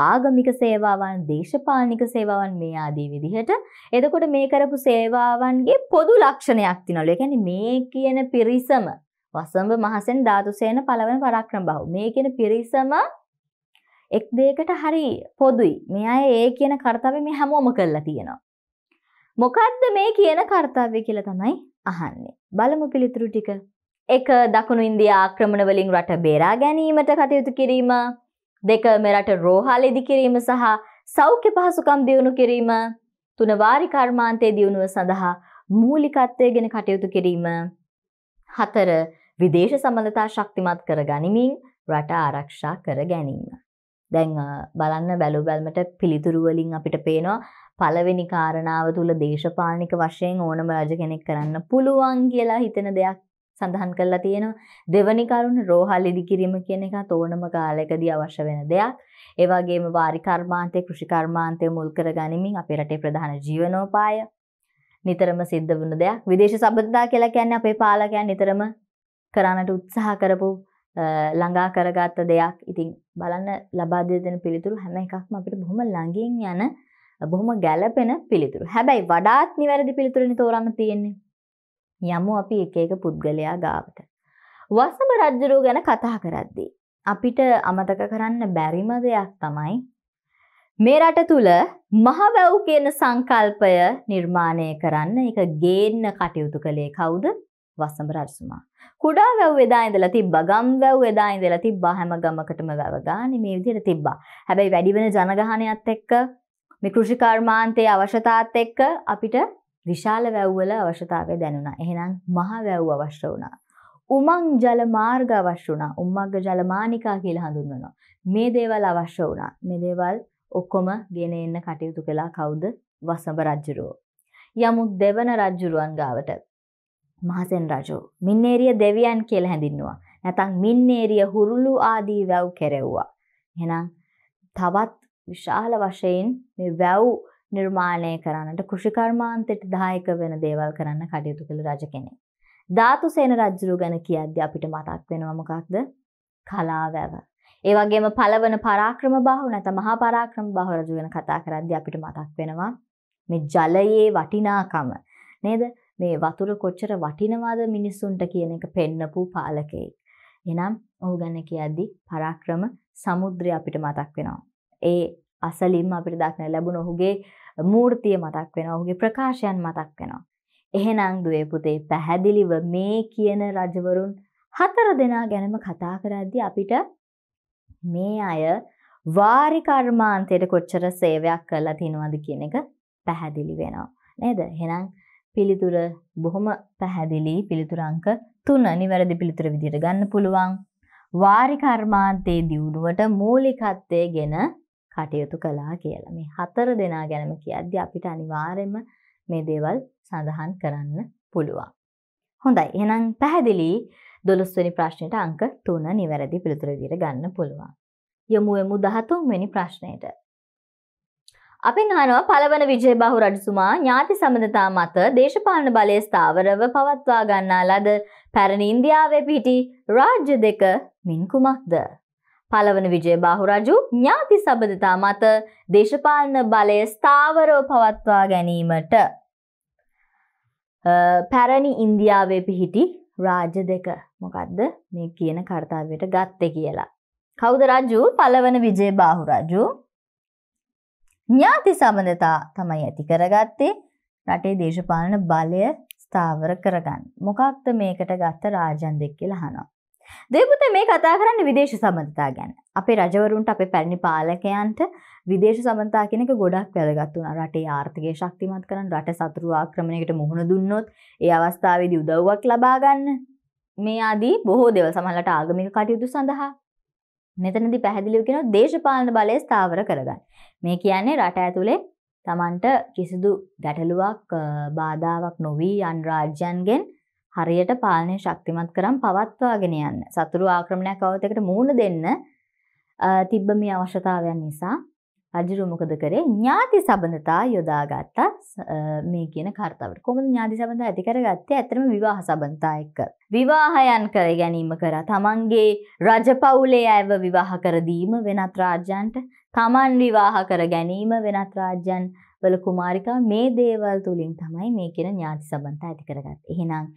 ආගමික සේවාවන් දේශපාලනික සේවාවන් මේ ආදී විදිහට එතකොට මේ කරපු සේවාවන්ගේ පොදු ලක්ෂණයක් තිනවලු. ඒ කියන්නේ මේ කියන පිරිසම වසම්බ මහසෙන් ධාතුසේන පළවන පරක්‍රම බහු. මේ කියන පිරිසම එක් දෙයකට හරි පොදුයි. මේ අය ඒ කියන කාර්යය මේ හැමෝම කරලා තියෙනවා. මොකද්ද මේ කියන කාර්යය කියලා තමයි අහන්නේ. බලමු පිළිතුරු ටික. එක දකුණු ඉන්දියා ආක්‍රමණ වලින් රට බේරා ගැනීමට කටයුතු කිරීම. දෙක මෙරට රෝහල් ඉදි කිරීම සහ සෞඛ්‍ය පහසුකම් දියුණු කිරීම. තුන වාරි කර්මාන්තයේ දියුණුව සඳහා මූලිකත්වය ගැන කටයුතු කිරීම. හතර විදේශ සම්බන්ධතා ශක්තිමත් කර ගනිමින් රට ආරක්ෂා කර ගැනීම. දැන් බලන්න බැලු බැල්මට පිළිතුරුවලින් අපිට පේනවා පළවෙනි කාරණාව තුළ දේශපාලික වශයෙන් ඕනම රජ කෙනෙක් කරන්න පුළුවන් කියලා හිතෙන දෙයක් සඳහන් කරලා තියෙනවා දෙවනි කරුණ රෝහල් ඉදිකිරීම කියන එකත් ඕනම කාලයකදී අවශ්‍ය වෙන දෙයක්. ඒ වගේම වාරි කර්මාන්තය, කෘෂි කර්මාන්තය මුල් කර ගනිමින් අපේ රටේ ප්‍රධාන ජීවනෝපාය නිතරම සිද්ධ වුණ දෙයක්. විදේශ සම්බන්ධතා කියලා කියන්නේ අපේ පාලකයන් නිතරම කරන්නට උත්සාහ කරපු ළඟා කරගත්ත දෙයක් ඉතින් බලන්න ලබා දෙන පිළිතුරු හැම එකක්ම අපිට බොහොම ළඟින් යන බොහොම ගැළපෙන පිළිතුරු. හැබැයි වඩාත් නිවැරදි පිළිතුරුනේ තෝරන්න තියෙන්නේ. යමු අපි එක එක පුද්ගලයා ගාවට. වසබ රජුරෝ ගැන කතා කරද්දී අපිට අමතක කරන්න බැරිම දෙයක් තමයි මේ රට තුල මහවැව් කියන සංකල්පය නිර්මාණය කරන්න එක ගේන්න කටයුතු කළේ කවුද? වසඹ රජතුමා. කුඩා වැව් එදා ඉඳලා තිබ්බා. ගම් වැව් එදා ඉඳලා තිබ්බා. හැම ගමකටම වැව ගානේ මේ විදිහට තිබ්බා. හැබැයි වැඩි වෙන ජනගහනයත් එක්ක මේ කෘෂිකර්මාන්තයේ අවශ්‍යතාවත් එක්ක අපිට විශාල වැව්වල අවශ්‍යතාවය දැනුණා. එහෙනම් මහ වැව් අවශ්‍ය වුණා. උමං ජල මාර්ග අවශ්‍ය වුණා. උම්මග්ග ජලමානිකා කියලා හඳුන්වනවා. මේ දේවල් අවශ්‍ය වුණා. මේ දේවල් ඔක්කොම ගෙන එන්න කටයුතු කළා කවුද? වසඹ රජුරෝ. යමුත් දෙවන රජුරුවන් ගාවට මහසෙන් රජු මින්නේරිය දෙවියන් කියලා හැඳින්නවා. නැතන් මින්නේරිය හුරුළු ආදී වැව් කෙරෙව්වා. එහෙනම් තවත් විශාල වශයෙන් මේ වැව් නිර්මාණය කරන්නට කෘෂිකර්මාන්තයට දායක වෙන දේවල් කරන්න කටයුතු කළ රජ කෙනෙක්. ධාතුසේන රජුරු ගැන කියද්දී අපිට මතක් වෙනවා මොකක්ද? කලාවැව. ඒ වගේම පළවන පරාක්‍රම බාහු නැත්නම් මහා පරාක්‍රම බාහු රජු ගැන කතා කරද්දී අපිට මතක් වෙනවා මේ ජලයේ වටිනාකම නේද? මේ වතුර කොච්චර වටිනවාද මිනිස්සුන්ට කියන එක පෙන්නපු පාලකයෙක්. එනම් ඔහු ගැන කියද්දි පරාක්‍රම සමුද්‍රය අපිට මතක් වෙනවා. ඒ අසලින්ම අපිට දක්න ලැබුණ ඔහුගේ මූර්තිය මතක් වෙනවා. ඔහුගේ ප්‍රකාශයන් මතක් වෙනවා. එහෙනම් දුවේ පුතේ පැහැදිලිව මේ කියන රජවරුන් හතර දෙනා ගැනම කතා කරද්දී අපිට මේ අය වාරි කර්මාන්තයට කොච්චර සේවයක් කරලා තිනවද කියන එක පැහැදිලි වෙනවා. නේද? එහෙනම් පිළිතුර බොහොම පැහැදිලි පිළිතුර අංක 3 නිවැරදි පිළිතුර විදිහට ගන්න පුළුවන්. වාරි කර්මාන්තයේ දියුණුවට මූලිකත්වයේ ගෙන කටයුතු කළා කියලා. මේ හතර දෙනා ගැනම කියද්දී අපිට අනිවාර්යයෙන්ම මේ දේවල් සඳහන් කරන්න පුළුවන්. හොඳයි. එහෙනම් පැහැදිලි 12 වෙනි ප්‍රශ්නෙට අංක 3 නිවැරදි පිළිතුර විදිහට ගන්න පුළුවන්. යමු යමු 13 වෙනි ප්‍රශ්නයට. අපෙන් අහනවා පළවන විජයබාහු රජතුමා ඥාති සමඳතා මත දේශපාලන බලය ස්ථාවරව පවත්වා ගන්නා ලද පැරණි ඉන්දියාවේ පිහිටි රාජ්‍ය දෙක මින් කුමක්ද? පළවන විජයබාහු රජු ඥාති සබඳතා මත දේශපාලන බලය ස්ථාවරව පවත්වා ගැනීමට පැරණි ඉන්දියාවේ පිහිටි රාජ්‍ය දෙක මොකක්ද මේ කියන කර්තාවයට ගත්තේ කියලා. කවුද රජු පළවන විජයබාහු රජු ඥාති සබඳතා තමයි ඇති කරගත්තේ රටේ දේශපාලන බලය ස්ථාවර කරගන්න. මොකක්ද මේකට ගත්ත රාජන් දෙක් කියලා අහනවා. දෙවිපුතේ මේ කතා කරන්නේ විදේශ සබඳතා ගැන. අපේ රජවරුන්ට අපේ පැරණි පාලකයන්ට විදේශ සබඳතා කියන එක ගොඩක් වැදගත් වුණා. රටේ ආර්ථිකය ශක්තිමත් කරන්න රට සතුරු ආක්‍රමණයකට මුහුණ දුන්නොත් ඒ අවස්ථාවේදී උදව්වක් ලබා ගන්න. මේ ආදී බොහෝ දේවල් සමහරට ආගමික කටයුතු සඳහා මෙතනදි පැහැදිලිව කියනවා දේශපාලන බලය ස්ථාවර කරගන්න. මේ කියන්නේ රට ඇතුලේ Tamanට කිසිදු ගැටලුවක් බාධාවක් නොවි අන් රාජ්‍යයන්ගෙන් හරියට පාලනය ශක්තිමත් කරන් පවත්වාගෙන යන්න. සතුරු ආක්‍රමණයක් අවතකට මූණ දෙන්න තිබ්බ මේ අවශ්‍යතාවයන් නිසා රජුරු මොකද කරේ ඥාති සබඳතා යොදාගත්තා මේ කියන කාර්තාවට. කොහොමද ඥාති සබඳතා ඇති කරගත්තේ? ඇත්තටම විවාහ සබඳතා එක්ක. විවාහයන් කර ගැනීම කරා තමන්ගේ රජපෞලේ අයව විවාහ කර දීම වෙනත් රාජ්‍යයන්ට, තමන් විවාහ කර ගැනීම වෙනත් රාජ්‍යයන් වල කුමාරිකා මේ දේවල් තුලින් තමයි මේ කියන ඥාති සබඳතා ඇති කරගත්තේ. එහෙනම්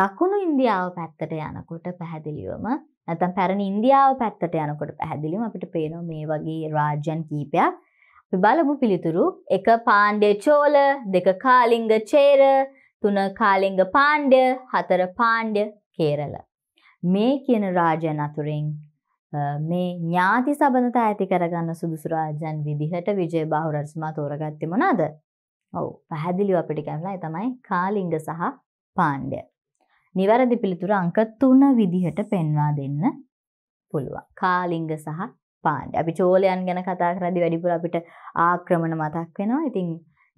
දකුණු ඉන්දියාව පැත්තට යනකොට පැහැදිලිවම නැතම් පැරණ ඉන්දියාව පැත්තට යනකොට පැහැදිලිම අපිට පේනවා මේ වගේ රාජ්‍යන් කීපයක් අපි බලමු පිළිතුරු එක පාණ්ඩය චෝල දෙක කාලිංග චේර තුන කාලිංග පාණ්ඩය හතර පාණ්ඩය කේරල මේ කියන රාජයන් අතුරින් මේ ඥාති සබඳතා ඇති කරගන්න සුදුසු රාජයන් විදිහට විජය බාහු රජතුමා තෝරගත්තේ මොනවාද? ඔව් පැහැදිලිව අපිට කියන්නයි තමයි කාලිංග සහ පාණ්ඩය. නිවැරදි පිළිතුර අංක තුන විදිහට පෙන්වා දෙන්න පුළුවන්. කාලිංග සහ පාණ්ඩ. අපි චෝලයන් ගැන කතා කරද්දී වැඩිපුර අපිට ආක්‍රමණ මතක් වෙනවා. ඉතින්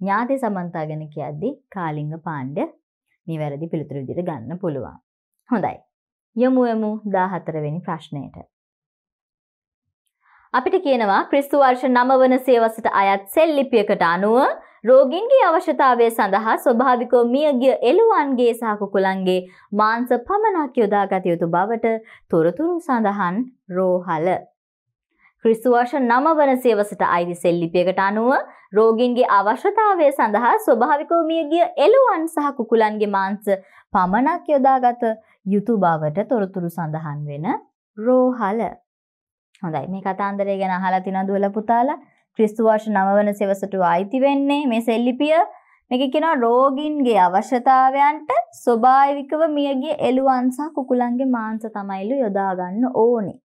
ඥාති සමන්තා ගැන කියද්දී කාලිංග පාණ්ඩ නිවැරදි පිළිතුර විදිහට ගන්න පුළුවන්. හොඳයි. යමු යමු 14 වෙනි ප්‍රශ්නයට. අපිට කියනවා ක්‍රිස්තු වර්ෂ 9 වන සේවසට අයත් සෙල්ලිපියකට අනුව රෝගීන්ගේ අවශ්‍යතාවය සඳහා ස්වභාවිකව මියගිය එළුවන්ගේ සහ කුකුලන්ගේ මාංශ පමණක් යොදාගත යුතු බවට තොරතුරු සඳහන් රෝහල ක්‍රිස්තු වර්ෂ 9 වන සියවසට අයිති සෙල්ලිපියකට අනුව රෝගීන්ගේ අවශ්‍යතාවය සඳහා ස්වභාවිකව මියගිය එළුවන් සහ කුකුලන්ගේ මාංශ පමණක් යොදාගත යුතු බවට තොරතුරු සඳහන් වෙන රෝහල. හොඳයි මේ කතාන්දරය ගැන අහලා තිනදුවල පුතාලා ක්‍රිස්තු වර්ෂ 9 වන සෙවසට අයිති වෙන්නේ මේ සෙල්ලිපිය මේක කියනවා රෝගීන්ගේ අවශ්‍යතාවයන්ට ස්වභාවිකව මියගිය එළුවන් සහ කුකුලන්ගේ මාංශ තමයිලු යොදා ගන්න ඕනේ.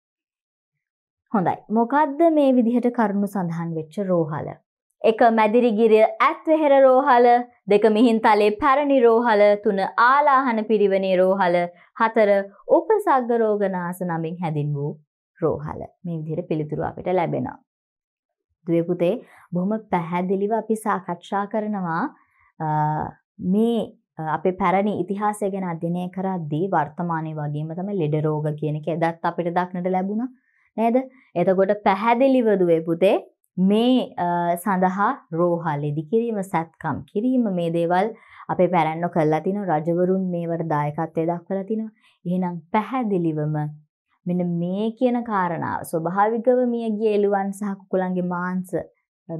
හොඳයි. මොකද්ද මේ විදිහට කරුණු සඳහන් වෙච්ච රෝහල? එක මැදිරිගිරිය ඇත්වෙහෙර රෝහල දෙක මිහින් තලේ පැරණි රෝහල තුන ආලාහන පිරිවනේ රෝහල හතර උපසග්ග රෝගනාස නමින් හැඳින් වූ රෝහල මේ විදිහට පිළිතුරු අපිට ලැබෙනවා දවපුතේ බොහොම පැහැදිලිව අපි සාකච්ඡා කරනවා මේ අපේ පැරණි ඉතිහාසය ගැන අධ්‍යනය කරද්දී වර්තමානය වගේම තම ලෙඩ රෝග කියන එක එදත් අපිට දක්නට ලැබුණ නෑද එතකොට පැහැදිලිවදුවේ පුතේ මේ සඳහා රෝහල් ඉදිකිරීම සැත්කම් කිරීම මේ දේවල් අපේ පැරැන්නො කල්ලා තින රජවරුන් මේවට දායකත්වය දක්වලතින එහෙනම් පැහැදිලිවම මෙන්න මේ කියන කාරණාව ස්වභාවිකව මියගිය එළුවන් සහ කුකුලන්ගේ මාංශ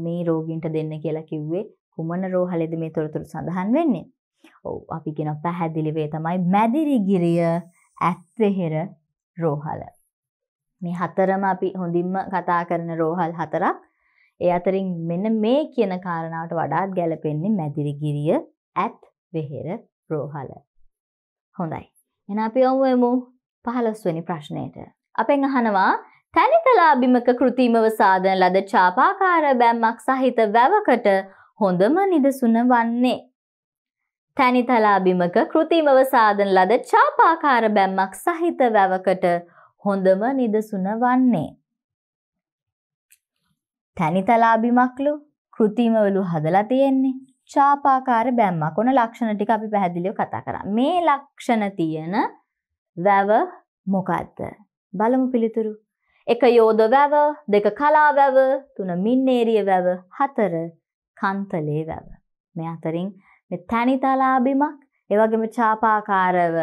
මේ රෝගීන්ට දෙන්න කියලා කිව්වේ කුමන රෝහලේද මේ තොරතුරු සඳහන් වෙන්නේ? ඔව් අපි කියන පැහැදිලි වේ තමයි මැදිරිගිරිය ඇත්තෙහෙර රෝහල. මේ හතරම අපි හොඳින්ම කතා කරන රෝහල් හතරක්. ඒ අතරින් මෙන්න මේ කියන කාරණාවට වඩාත් ගැලපෙන්නේ මැදිරිගිරිය ඇත් වෙහෙර රෝහල. හොඳයි. එහෙනම් අපි යමු පහළොස්වැනි ප්‍රශ්නයට. අපෙන් අහනවා තැනිකලාබිමක කෘතිමව සාධන ලද චාපාකාර බැම්මක් සහිත වැවකට හොඳම නිදසුන වන්නේ. තැනිතලාබිමක කෘතිමව සාධන ලද චාපාකාර බැම්මක් සහිත වැවකට හොඳම නිදසුන වන්නේ. තැනිතලාබිමක්ලු කෘතිමවලු හදලා තියෙන්නේ චාපාකාර බැම්මක් ඕන ලක්ෂණ ටික අපි පැහැදිලිව කතා කරා. මේ ලක්ෂණ තියෙන වැව මොකක්ද. බලමු පිළිතුරු. එක යෝධ වැව දෙක කලා වැව තුන මින්නේරිය වැව හතර කන්තලේ වැව. මේ අතරින් මෙ තැනිතලාබිමක් ඒවගේම චාපාකාරව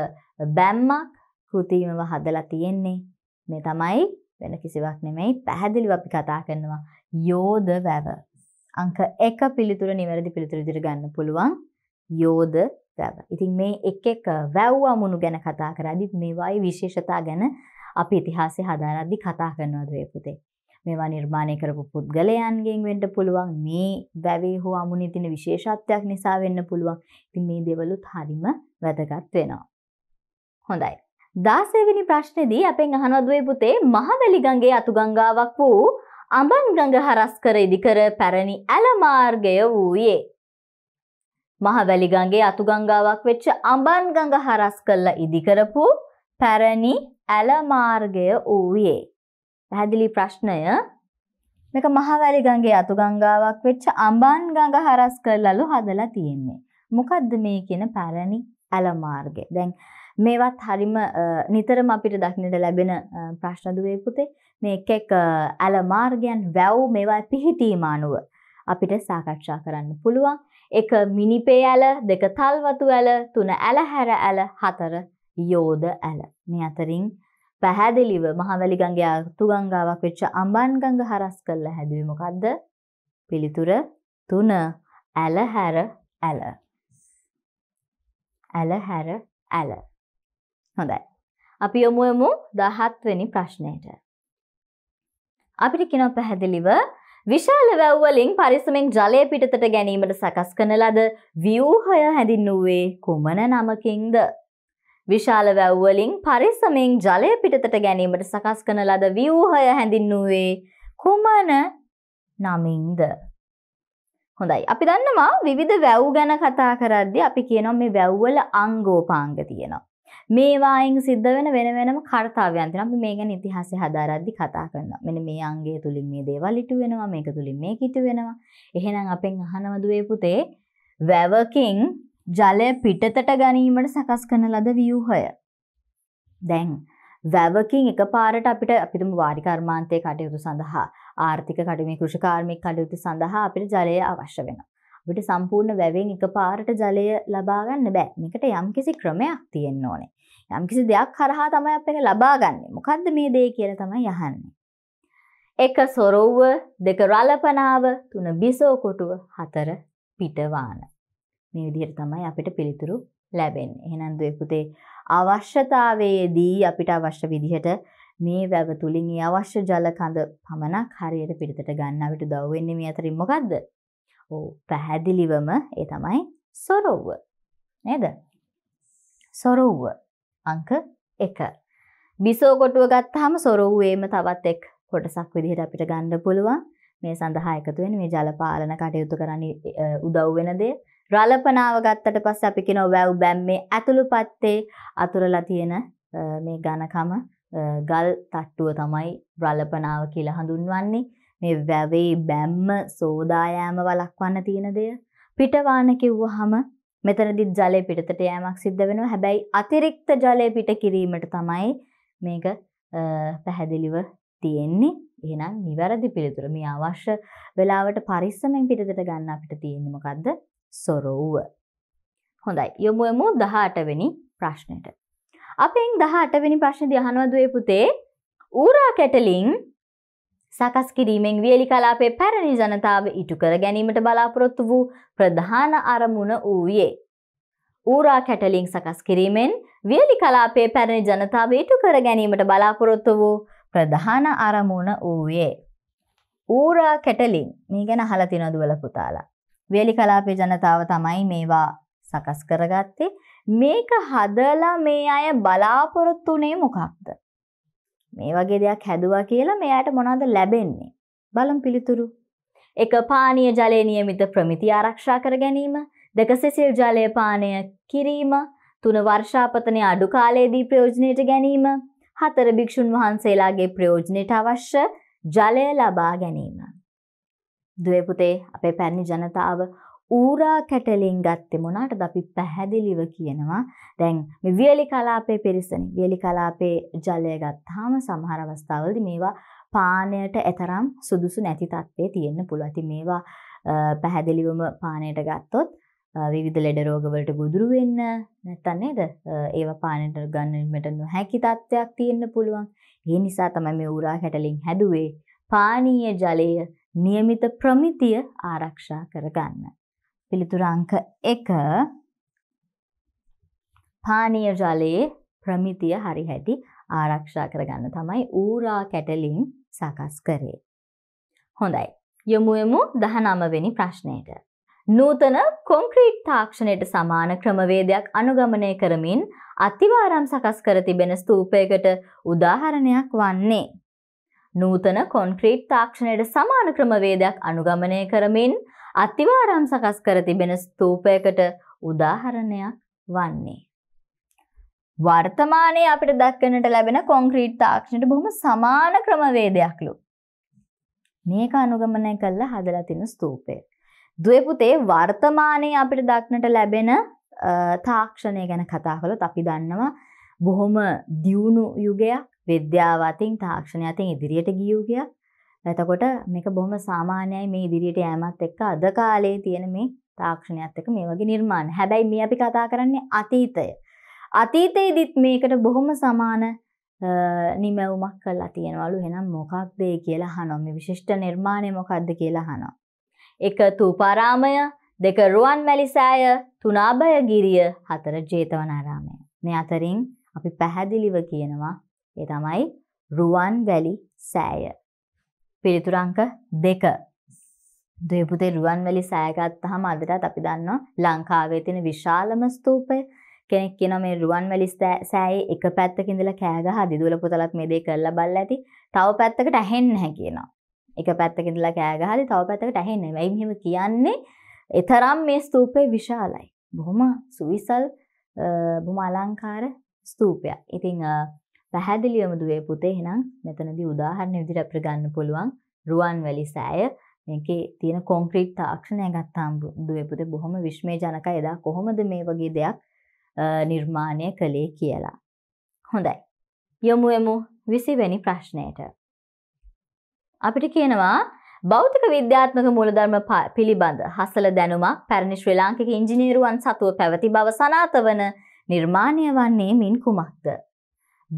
බැම්මක් කෘතිීමව හදලා තියෙන්නේ. මේ තමයි වෙන කිසිවක් නෙමෙයි පැහැදිලිව අපි කතා කරනවා යෝධ වැව. අංක එක පිළිතුර නිවැරදි පිළිතුර ඉදිරි ගන්න පුළුවන් යෝධ වැව. ඉතින් මේ එක් එක් වැව් අමුණු ගැන කතා කරද්දිත් මේවායි විශේෂතා ගැන අපි ඉතිහාසය හදාරද්දි කතා කරනවා දුවේ පුතේ. මේවා නිර්මාණය කරපු පුද්ගලයන්ගෙන් වෙන්න පුළුවන් මේ වැවේ හෝ අමුණේ තියෙන විශේෂත්වයක් නිසා වෙන්න පුළුවන්. ඉතින් මේ දේවලුත් හරිම වැදගත් වෙනවා. හොඳයි. 16 වෙනි ප්‍රශ්නේදී අපෙන් අහනවා දුවේ පුතේ මහවැලි ගඟේ අතු ගංගාවක් වූ අඹන් ගඟ හරස් කර ඉදිකර පැරණි ඇල මාර්ගය වූයේ මහවැලිගඟේ අතුගංගාවක් වෙච්ච අඹන්ගඟ හරස් කරලා ඉදිකරපු පැරණි ඇල මාර්ගය ඌයේ. පැහැදිලි ප්‍රශ්නය මේක මහවැලිගඟේ අතුගංගාවක් වෙච්ච අඹන්ගඟ හරස් කරලාලු හදලා තියෙන්නේ. මොකද්ද මේ කියන පැරණි ඇල මාර්ගය? දැන් මේවත් හරිම නිතරම අපිට දක්නට ලැබෙන ප්‍රශ්න දුවේ පුතේ මේ එක එක ඇල මාර්ගයන් වැව් මේවා පිහිටීම අනුව අපිට සාකච්ඡා කරන්න පුළුවන්. එක මිනිපේ ඇල දෙක තල්වතු ඇල තුන ඇලහැර ඇල හතර යෝධ ඇල. මේ අතරින් පැහැදිලිව මහවැලිගංගේ අතුගංගාවක් වෙච්ච අම්බන්ගංග හරස් කරල හැදුවමකක්ද පිළිතුර තුන ඇලහැර ඇල. ඇලහැර ඇල. හොඳයි. අපි යොමුයමු දහත්වනි ප්‍රශ්නයට. අපිට කෙනො පැහැදිලිව විශාල වැව්වලින් පරිසමෙන් ජලය පිටතට ගැනීමට සකස් කන ලද ව්‍යූහය හැඳින්නුවේ කුමන නමකින්ද. විශාල වැව්වලින් පරිසමෙන් ජලය පිටතට ගැනීමට සකස් කන ලද ව්‍යූහය හැඳින්නුවේ කුමන නමින්ද. හොඳයි අපි දන්නවා විවිධ වැව් ගැන කතා කරද්දි අපි කියනවා මේ වැව්වල අංගෝපාංග තියෙනවා. මේවායින් සිද්ධ වෙන වෙන වෙනම කාර්යයන් තියෙනවා. අපි මේ ගැන ඉතිහාසය හදාරද්දි කතා කරනවා. මෙන්න මේ අංගය තුලින් මේ දේවල් ඉටු වෙනවා. මේක තුලින් මේක ඉටු වෙනවා. එහෙනම් අපෙන් අහනවා දුවේ පුතේ වැවකින් ජලය පිටතට ගැනීමට සකස් කරන ලද ව්‍යුහය. දැන් වැවකින් එකපාරට අපිට අපිටම වාරි කර්මාන්තයේ කටයුතු සඳහා ආර්ථික කඩුවේ කෘෂිකාර්මික කටයුතු සඳහා අපිට ජලය අවශ්‍ය වෙනවා. අපිට සම්පූර්ණ වැවෙන් එකපාරට ජලය ලබා ගන්න බෑ. මේකට යම්කිසි ක්‍රමයක් තියෙන්න ඕනේ. යම්කිසි දෙයක් හරහා තමයි අප එක ලබා ගන්නෙ. මොකද්ද මේ දේ කියලා තමයි අහන්නේ. එක සොරව්ව, දෙක රළපනාව, තුන බිසෝ කොටුව, හතර පිටවාන. මේ විදිහට තමයි අපිට පිළිතුරු ලැබෙන්නේ. එහෙනම් දුවේ පුතේ අවශ්‍යතාවයේදී අපිට අවශ්‍ය විදිහට මේ වැව තුලින් අවශ්‍ය ජල කඳ පමණක් හරියට පිටතට ගන්න අපිට උදව් වෙන්නේ මේ අතරින් මොකද්ද? පැහැදිලිවම ඒ තමයි සොරොව්ව නේද සොරොව්ව අංක එක බිසෝ කොටුව ගත්තාම සොරොව්වේම තවත් එක් කොටසක් විදිහට අපිට ගන්න පුළුවන් මේ සඳහා එකතු වෙන මේ ජලපාලන කටයුතු කරන්න උදව් වෙන දේ රලපනාව ගත්තට පස්සේ අපි කියනවා වැව් බැම්මේ ඇතුළු පැත්තේ අතුරලා තියෙන මේ ඝනකම ගල් තට්ටුව තමයි රලපනාව කියලා හඳුන්වන්නේ මේ වැවේ බැම්ම සෝදායෑම වළක්වන්න තියෙන දෙය. පිටවාන කිව්වහම මෙතනදි ජලය පිටතට යෑමක් සිද්ධ වෙනවා. හැබැයි අතිරික්ත ජලය පිට කිරීමට තමයි මේක පැහැදිලිව තියෙන්නේ. එහෙනම් නිවැරදි පිළිතුර මේ අවශ්‍ය වෙලාවට පරිස්සමෙන් පිටතට ගන්න අපිට තියෙන්නේ මොකද්ද? සොරවුව. හොඳයි. යමු යමු 18 වෙනි ප්‍රශ්නෙට. අපෙන් 18 වෙනි ප්‍රශ්නේදී අහනවා දුවේ පුතේ ඌරා කැටලින් සකස් කිරීමෙන් වියලි කලාපේ පැරණි ජනතාව ඉටු කර ගැනීමට බලාපොරොත්තු වූ ප්‍රධාන අරමුණ වූයේ. ඌරා කැටලින් සකස් කිරීමෙන් වියලි කලාපේ පැරණි ජනතාව ඉටු කර ගැනීමට බලාපොරොත්තු වූ ප්‍රධාන අරමුණ වූයේ. ඌරා කැටලින් මේ ගැන හලතිනොදුවල පුතාලා. වියලි කලාපේ ජනතාව තමයි මේවා සකස් කරගත්තේ මේක හදලා මේ අය බලාපොරොත්තුනේ මොකක්ද. මේ වගේ දෙයක් හැදුවා කියලා මෙයාට මොනවද ලැබෙන්නේ? බලම් පිළිතුරු. එක පානීය ජලය નિયમિત ප්‍රමිති ආරක්ෂා කර ගැනීම, දෙක සිසිල් ජලය පානය කිරීම, තුන වර්ෂාපතනය අඩු කාලයේදී ප්‍රයෝජනයට ගැනීම, හතර භික්ෂුන් වහන්සේලාගේ ප්‍රයෝජනයට අවශ්‍ය ජලය ලබා ගැනීම. දුවේ පුතේ අපේ පැරණි ජනතාව ඌරා කැටලෙන් ගත්තේ මොනටද අපි පැහැදිලිව කියනවා දැන් මේ වියලි කලාපේ පිරිසනේ වියලි කලාපේ ජලය ගත්තාම සමහර අවස්ථාවලදී මේවා පානයට ඇතරම් සුදුසු නැති තත්ත්වයේ තියෙන්න පුළුවන්. ඉතින් මේවා පැහැදිලිවම පානයට ගත්තොත් විවිධ ලෙඩ රෝගවලට ගොදුරු වෙන්න නැත්තම් නේද ඒව පානට ගන්නීමට නොහැකි තත්ත්වයක් තියෙන්න පුළුවන්. ඒ නිසා තමයි මේ ඌරා කැටලින් හැදුවේ පානීය ජලය નિયમિત ප්‍රමිතිය ආරක්ෂා කරගන්න. පිළිතුර අංක 1 පානීය ජලයේ ප්‍රමිතිය හරි හැටි ආරක්ෂා කරගන්න තමයි ඌරා කැටලින් සකස් කරේ. හොඳයි. යොමු යමු 19 වෙනි ප්‍රශ්නයට. නූතන කොන්ක්‍රීට් තාක්ෂණයට සමාන ක්‍රමවේදයක් අනුගමනය කරමින් අතිවාරම් සකස් කර තිබෙන ස්තූපයකට උදාහරණයක් වන්නේ. නූතන කොන්ක්‍රීට් තාක්ෂණයට සමාන ක්‍රමවේදයක් අනුගමනය කරමින් අතිවාරම් සකස් කර තිබෙන ස්තූපයකට උදාහරණයක් වන්නේ. වර්තමානයේ අපිට දක්වන්නට ලැබෙන කොන්ක්‍රීට් තාක්ෂණයට බොහොම සමාන ක්‍රමවේදයක්ලු. මේක අනුගමනය කළා හදලා තියෙන ස්තූපය. දුවේ පුතේ වර්තමානයේ අපිට දක්නට ලැබෙන තාක්ෂණය ගැන කතා කළොත් අපි දන්නවා බොහොම දියුණු යුගයක් විද්‍යාව අතින් තාක්ෂණය අතින් ඉදිරියට ගිය යුගයක්. එතකොට මේක බොහොම සාමාන්‍යයි මේ ඉදිරියට යෑමත් එක්ක අද කාලේ තියෙන මේ තාක්ෂණයත් එක්ක මේ වගේ නිර්මාණ. හැබැයි මේ අපි කතා කරන්නේ අතීතය. අතීතයේදීත් මේකට බොහොම සමාන නිමැවුමක් කරලා තියෙනවලු. එහෙනම් මොකක්ද ඒ කියලා අහනවා. මේ විශිෂ්ට නිර්මාණය මොකක්ද කියලා අහනවා. එක තුපාරාමය, දෙක රුවන්මැලි සෑය, තුන අබයගිරිය, හතර ජේතවනාරාමය. මේ අතරින් අපි පැහැදිලිව කියනවා ඒ තමයි රුවන්වැලි සෑය. පිළිතුරංක දෙක. දෙවපුතේ රුවන්වැලි සෑගත්තාම අදටත් අපි දන්නවා ලංකාවේ තියෙන විශාලම ස්තූපය. කෙනෙක් කියන මේ රුවන්වැලි සෑයේ එක පැත්තක ඉඳලා කෑ ගහ දිදුවල පුතලත් මේ දේ කරලා බලලා ඇති. තව පැත්තකට ඇහෙන්නේ නැහැ කියනවා. එක පැත්තක ඉඳලා කෑ ගහලා තව පැත්තකට ඇහෙන්නේ නැහැ. මෙහෙම කියන්නේ එතරම් මේ ස්තූපය විශාලයි. බොහොම සුවිසල් බොහොම අලංකාර ස්තූපයක්. ඉතින් පැහැදිලිවම දුවේ පුතේ එහෙනම් මෙතනදී උදාහරණ විදිහට අපිට ගන්න පුළුවන් රුවන්වැලි සෑය මේකේ තියෙන කොන්ක්‍රීට් තාක්ෂණය ගත්තාම දුවේ පුතේ බොහොම විශ්මයජනකයි එදා කොහොමද මේ වගේ දෙයක් නිර්මාණය කළේ කියලා. හොඳයි. යමු යමු 20 වෙනි ප්‍රශ්නයට. අපිට කියනවා බෞතික විද්‍යාත්මක මූලධර්ම පිළිබඳ හසල දැනුමක් පැරණි ශ්‍රී ලාංකික ඉංජිනේරුවන් සතුව පැවති බව සනාත වන නිර්මාණය වන්නේ මින් කුමක්ද?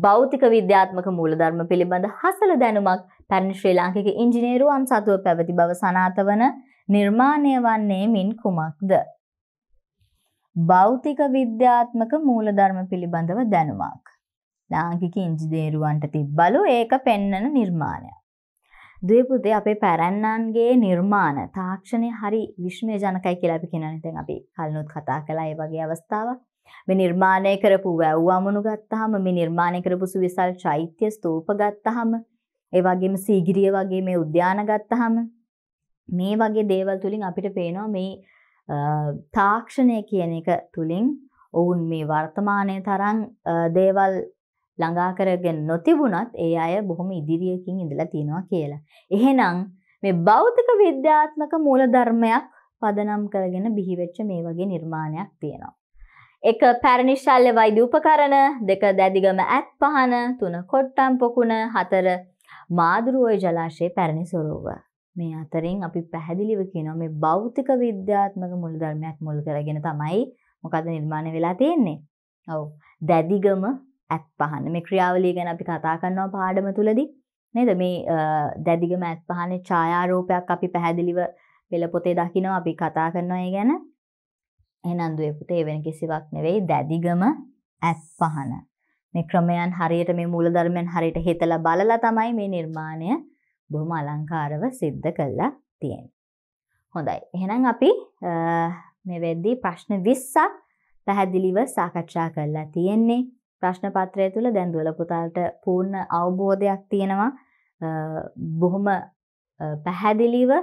භෞතික විද්‍යාත්මක මූලධර්ම පිළිබඳ හසල දැනුමක් පැරණි ශ්‍රී ලාංකික ඉංජිනේරුවන් සතුව පැවති බව සනාත වන නිර්මාණය වන්නේ මින් කුමක්ද? භෞතික විද්‍යාත්මක මූලධර්ම පිළිබඳව දැනුමක්. ලාංකික ඉංජිනේරුවන්ට තිබ්බලු ඒක පෙන්වන නිර්මාණයක්. දවපුතේ අපේ පැරැන්නන්ගේ නිර්මාණ තාක්ෂණය හරි විශ්මය ජනකයි කියලා අපි කෙනන තැන් අපි කල්නොත් කතා කලා ඒ වගේ අවස්ථාවක් මේ නිර්මාණය කරපු වැව් වමනු ගත්තාම මේ නිර්මාණය කරපු සුවිසල් චෛත්‍ය ස්තූප ගත්තාම ඒ වගේම සීගිරිය වගේ මේ උද්‍යාන ගත්තාම මේ වගේ දේවල් තුලින් අපිට පේනවා මේ තාක්ෂණය කියන එක තුලින් ඔවුන් මේ වර්තමානයේ තරම් දේවල් ළඟා කරගෙන නොතිබුණත් ඒ අය බොහොම ඉදිරියකින් ඉඳලා තියෙනවා කියලා. එහෙනම් මේ භෞතික විද්‍යාත්මක මූලධර්මයක් පදනම් කරගෙන බිහිවෙච්ච මේ වගේ නිර්මාණයක් තියෙනවා. එක පැරණිශල්්‍ය වෛද්‍ය උපකරණ දෙක දැදිගම ඇත් පහන තුන කොට්ටම් පොකුණ හතර මාදුරුවෝය ජලාශය පැරණි ස්වරූව. මේ අතරින් අපි පැහැදිලිව කියනො මේ බෞතික විද්‍යාත්මක මුළදර්මයක් මුල් කරගෙන තමයි මොකද නිර්මාණ වෙලා තියෙන්නේ. ඔව දැදිගම ඇත් පහන මේ ක්‍රියාවලී ගැන අපි කතා කරන්නවා පාඩම තුළදි නේද මේ දැදිගම ඇත් පහනේ ඡායාරූපයක් අපි පැහැදිලිව පෙළ පොතේ දකිනවා අපි කතා කරනවා ඒ ගැන එහෙනන්දුවේ පුතේ වෙන කිසිවක් නෙවෙයි දැදිගම ඇත් පහන. මේ ක්‍රමයන් හරියට මේ මූලධර්මයන් හරියට හිතලා බලලා තමයි මේ නිර්මාණය බොහොම අලංකාරව සිද්ධ කළා තියෙන්නේ. හොඳයි. එහෙනම් අපි මේ වෙද්දී ප්‍රශ්න 20ක් පැහැදිලිව සාකච්ඡා කරලා තියෙන්නේ. ප්‍රශ්න පත්‍රය තුල දැන් දුවල පුතාලට පූර්ණ අවබෝධයක් තියෙනවා. බොහොම පැහැදිලිව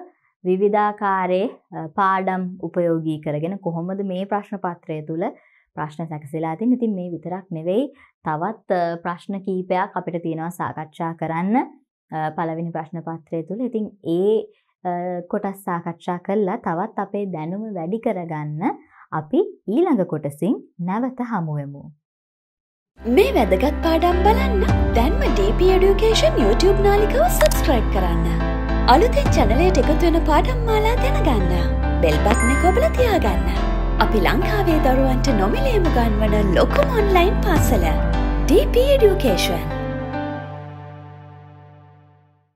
විවිධාකාරයේ පාඩම් උපයෝගී කරගෙන කොහොමද මේ ප්‍රශ්න පත්‍රය තුළ ප්‍රශ්න සැකසලා තින් ඉතින් මේ විතරක් නෙවෙයි තවත් ප්‍රශ්න කීපයක් අපිට තියෙනවා සාකච්ඡා කරන්න පළවෙනි ප්‍රශ්න පත්‍රය තුළ ඉතින් ඒ කොටස් සාකච්ඡා කරලා තවත් අපේ දැනුම වැඩි කරගන්න අපි ඊළඟ කොටසින් නැවත හමුවමු. මේ වැදගත් පාඩම් බලන්න දැන්ම DP Education YouTube නාලිකව සබස්ක්‍රයිබ් කරන්න. අලුතෙන් චැනලයට එකතු වෙන පාඩම් මාලා දැනගන්න. බෙල්බත්න කොබල තියාගන්න. අපි ලංකාවේ දරුවන්ට නොමිලේම ගන්වන ලොකුම ඔන්ලයින් පාසල. DP Education.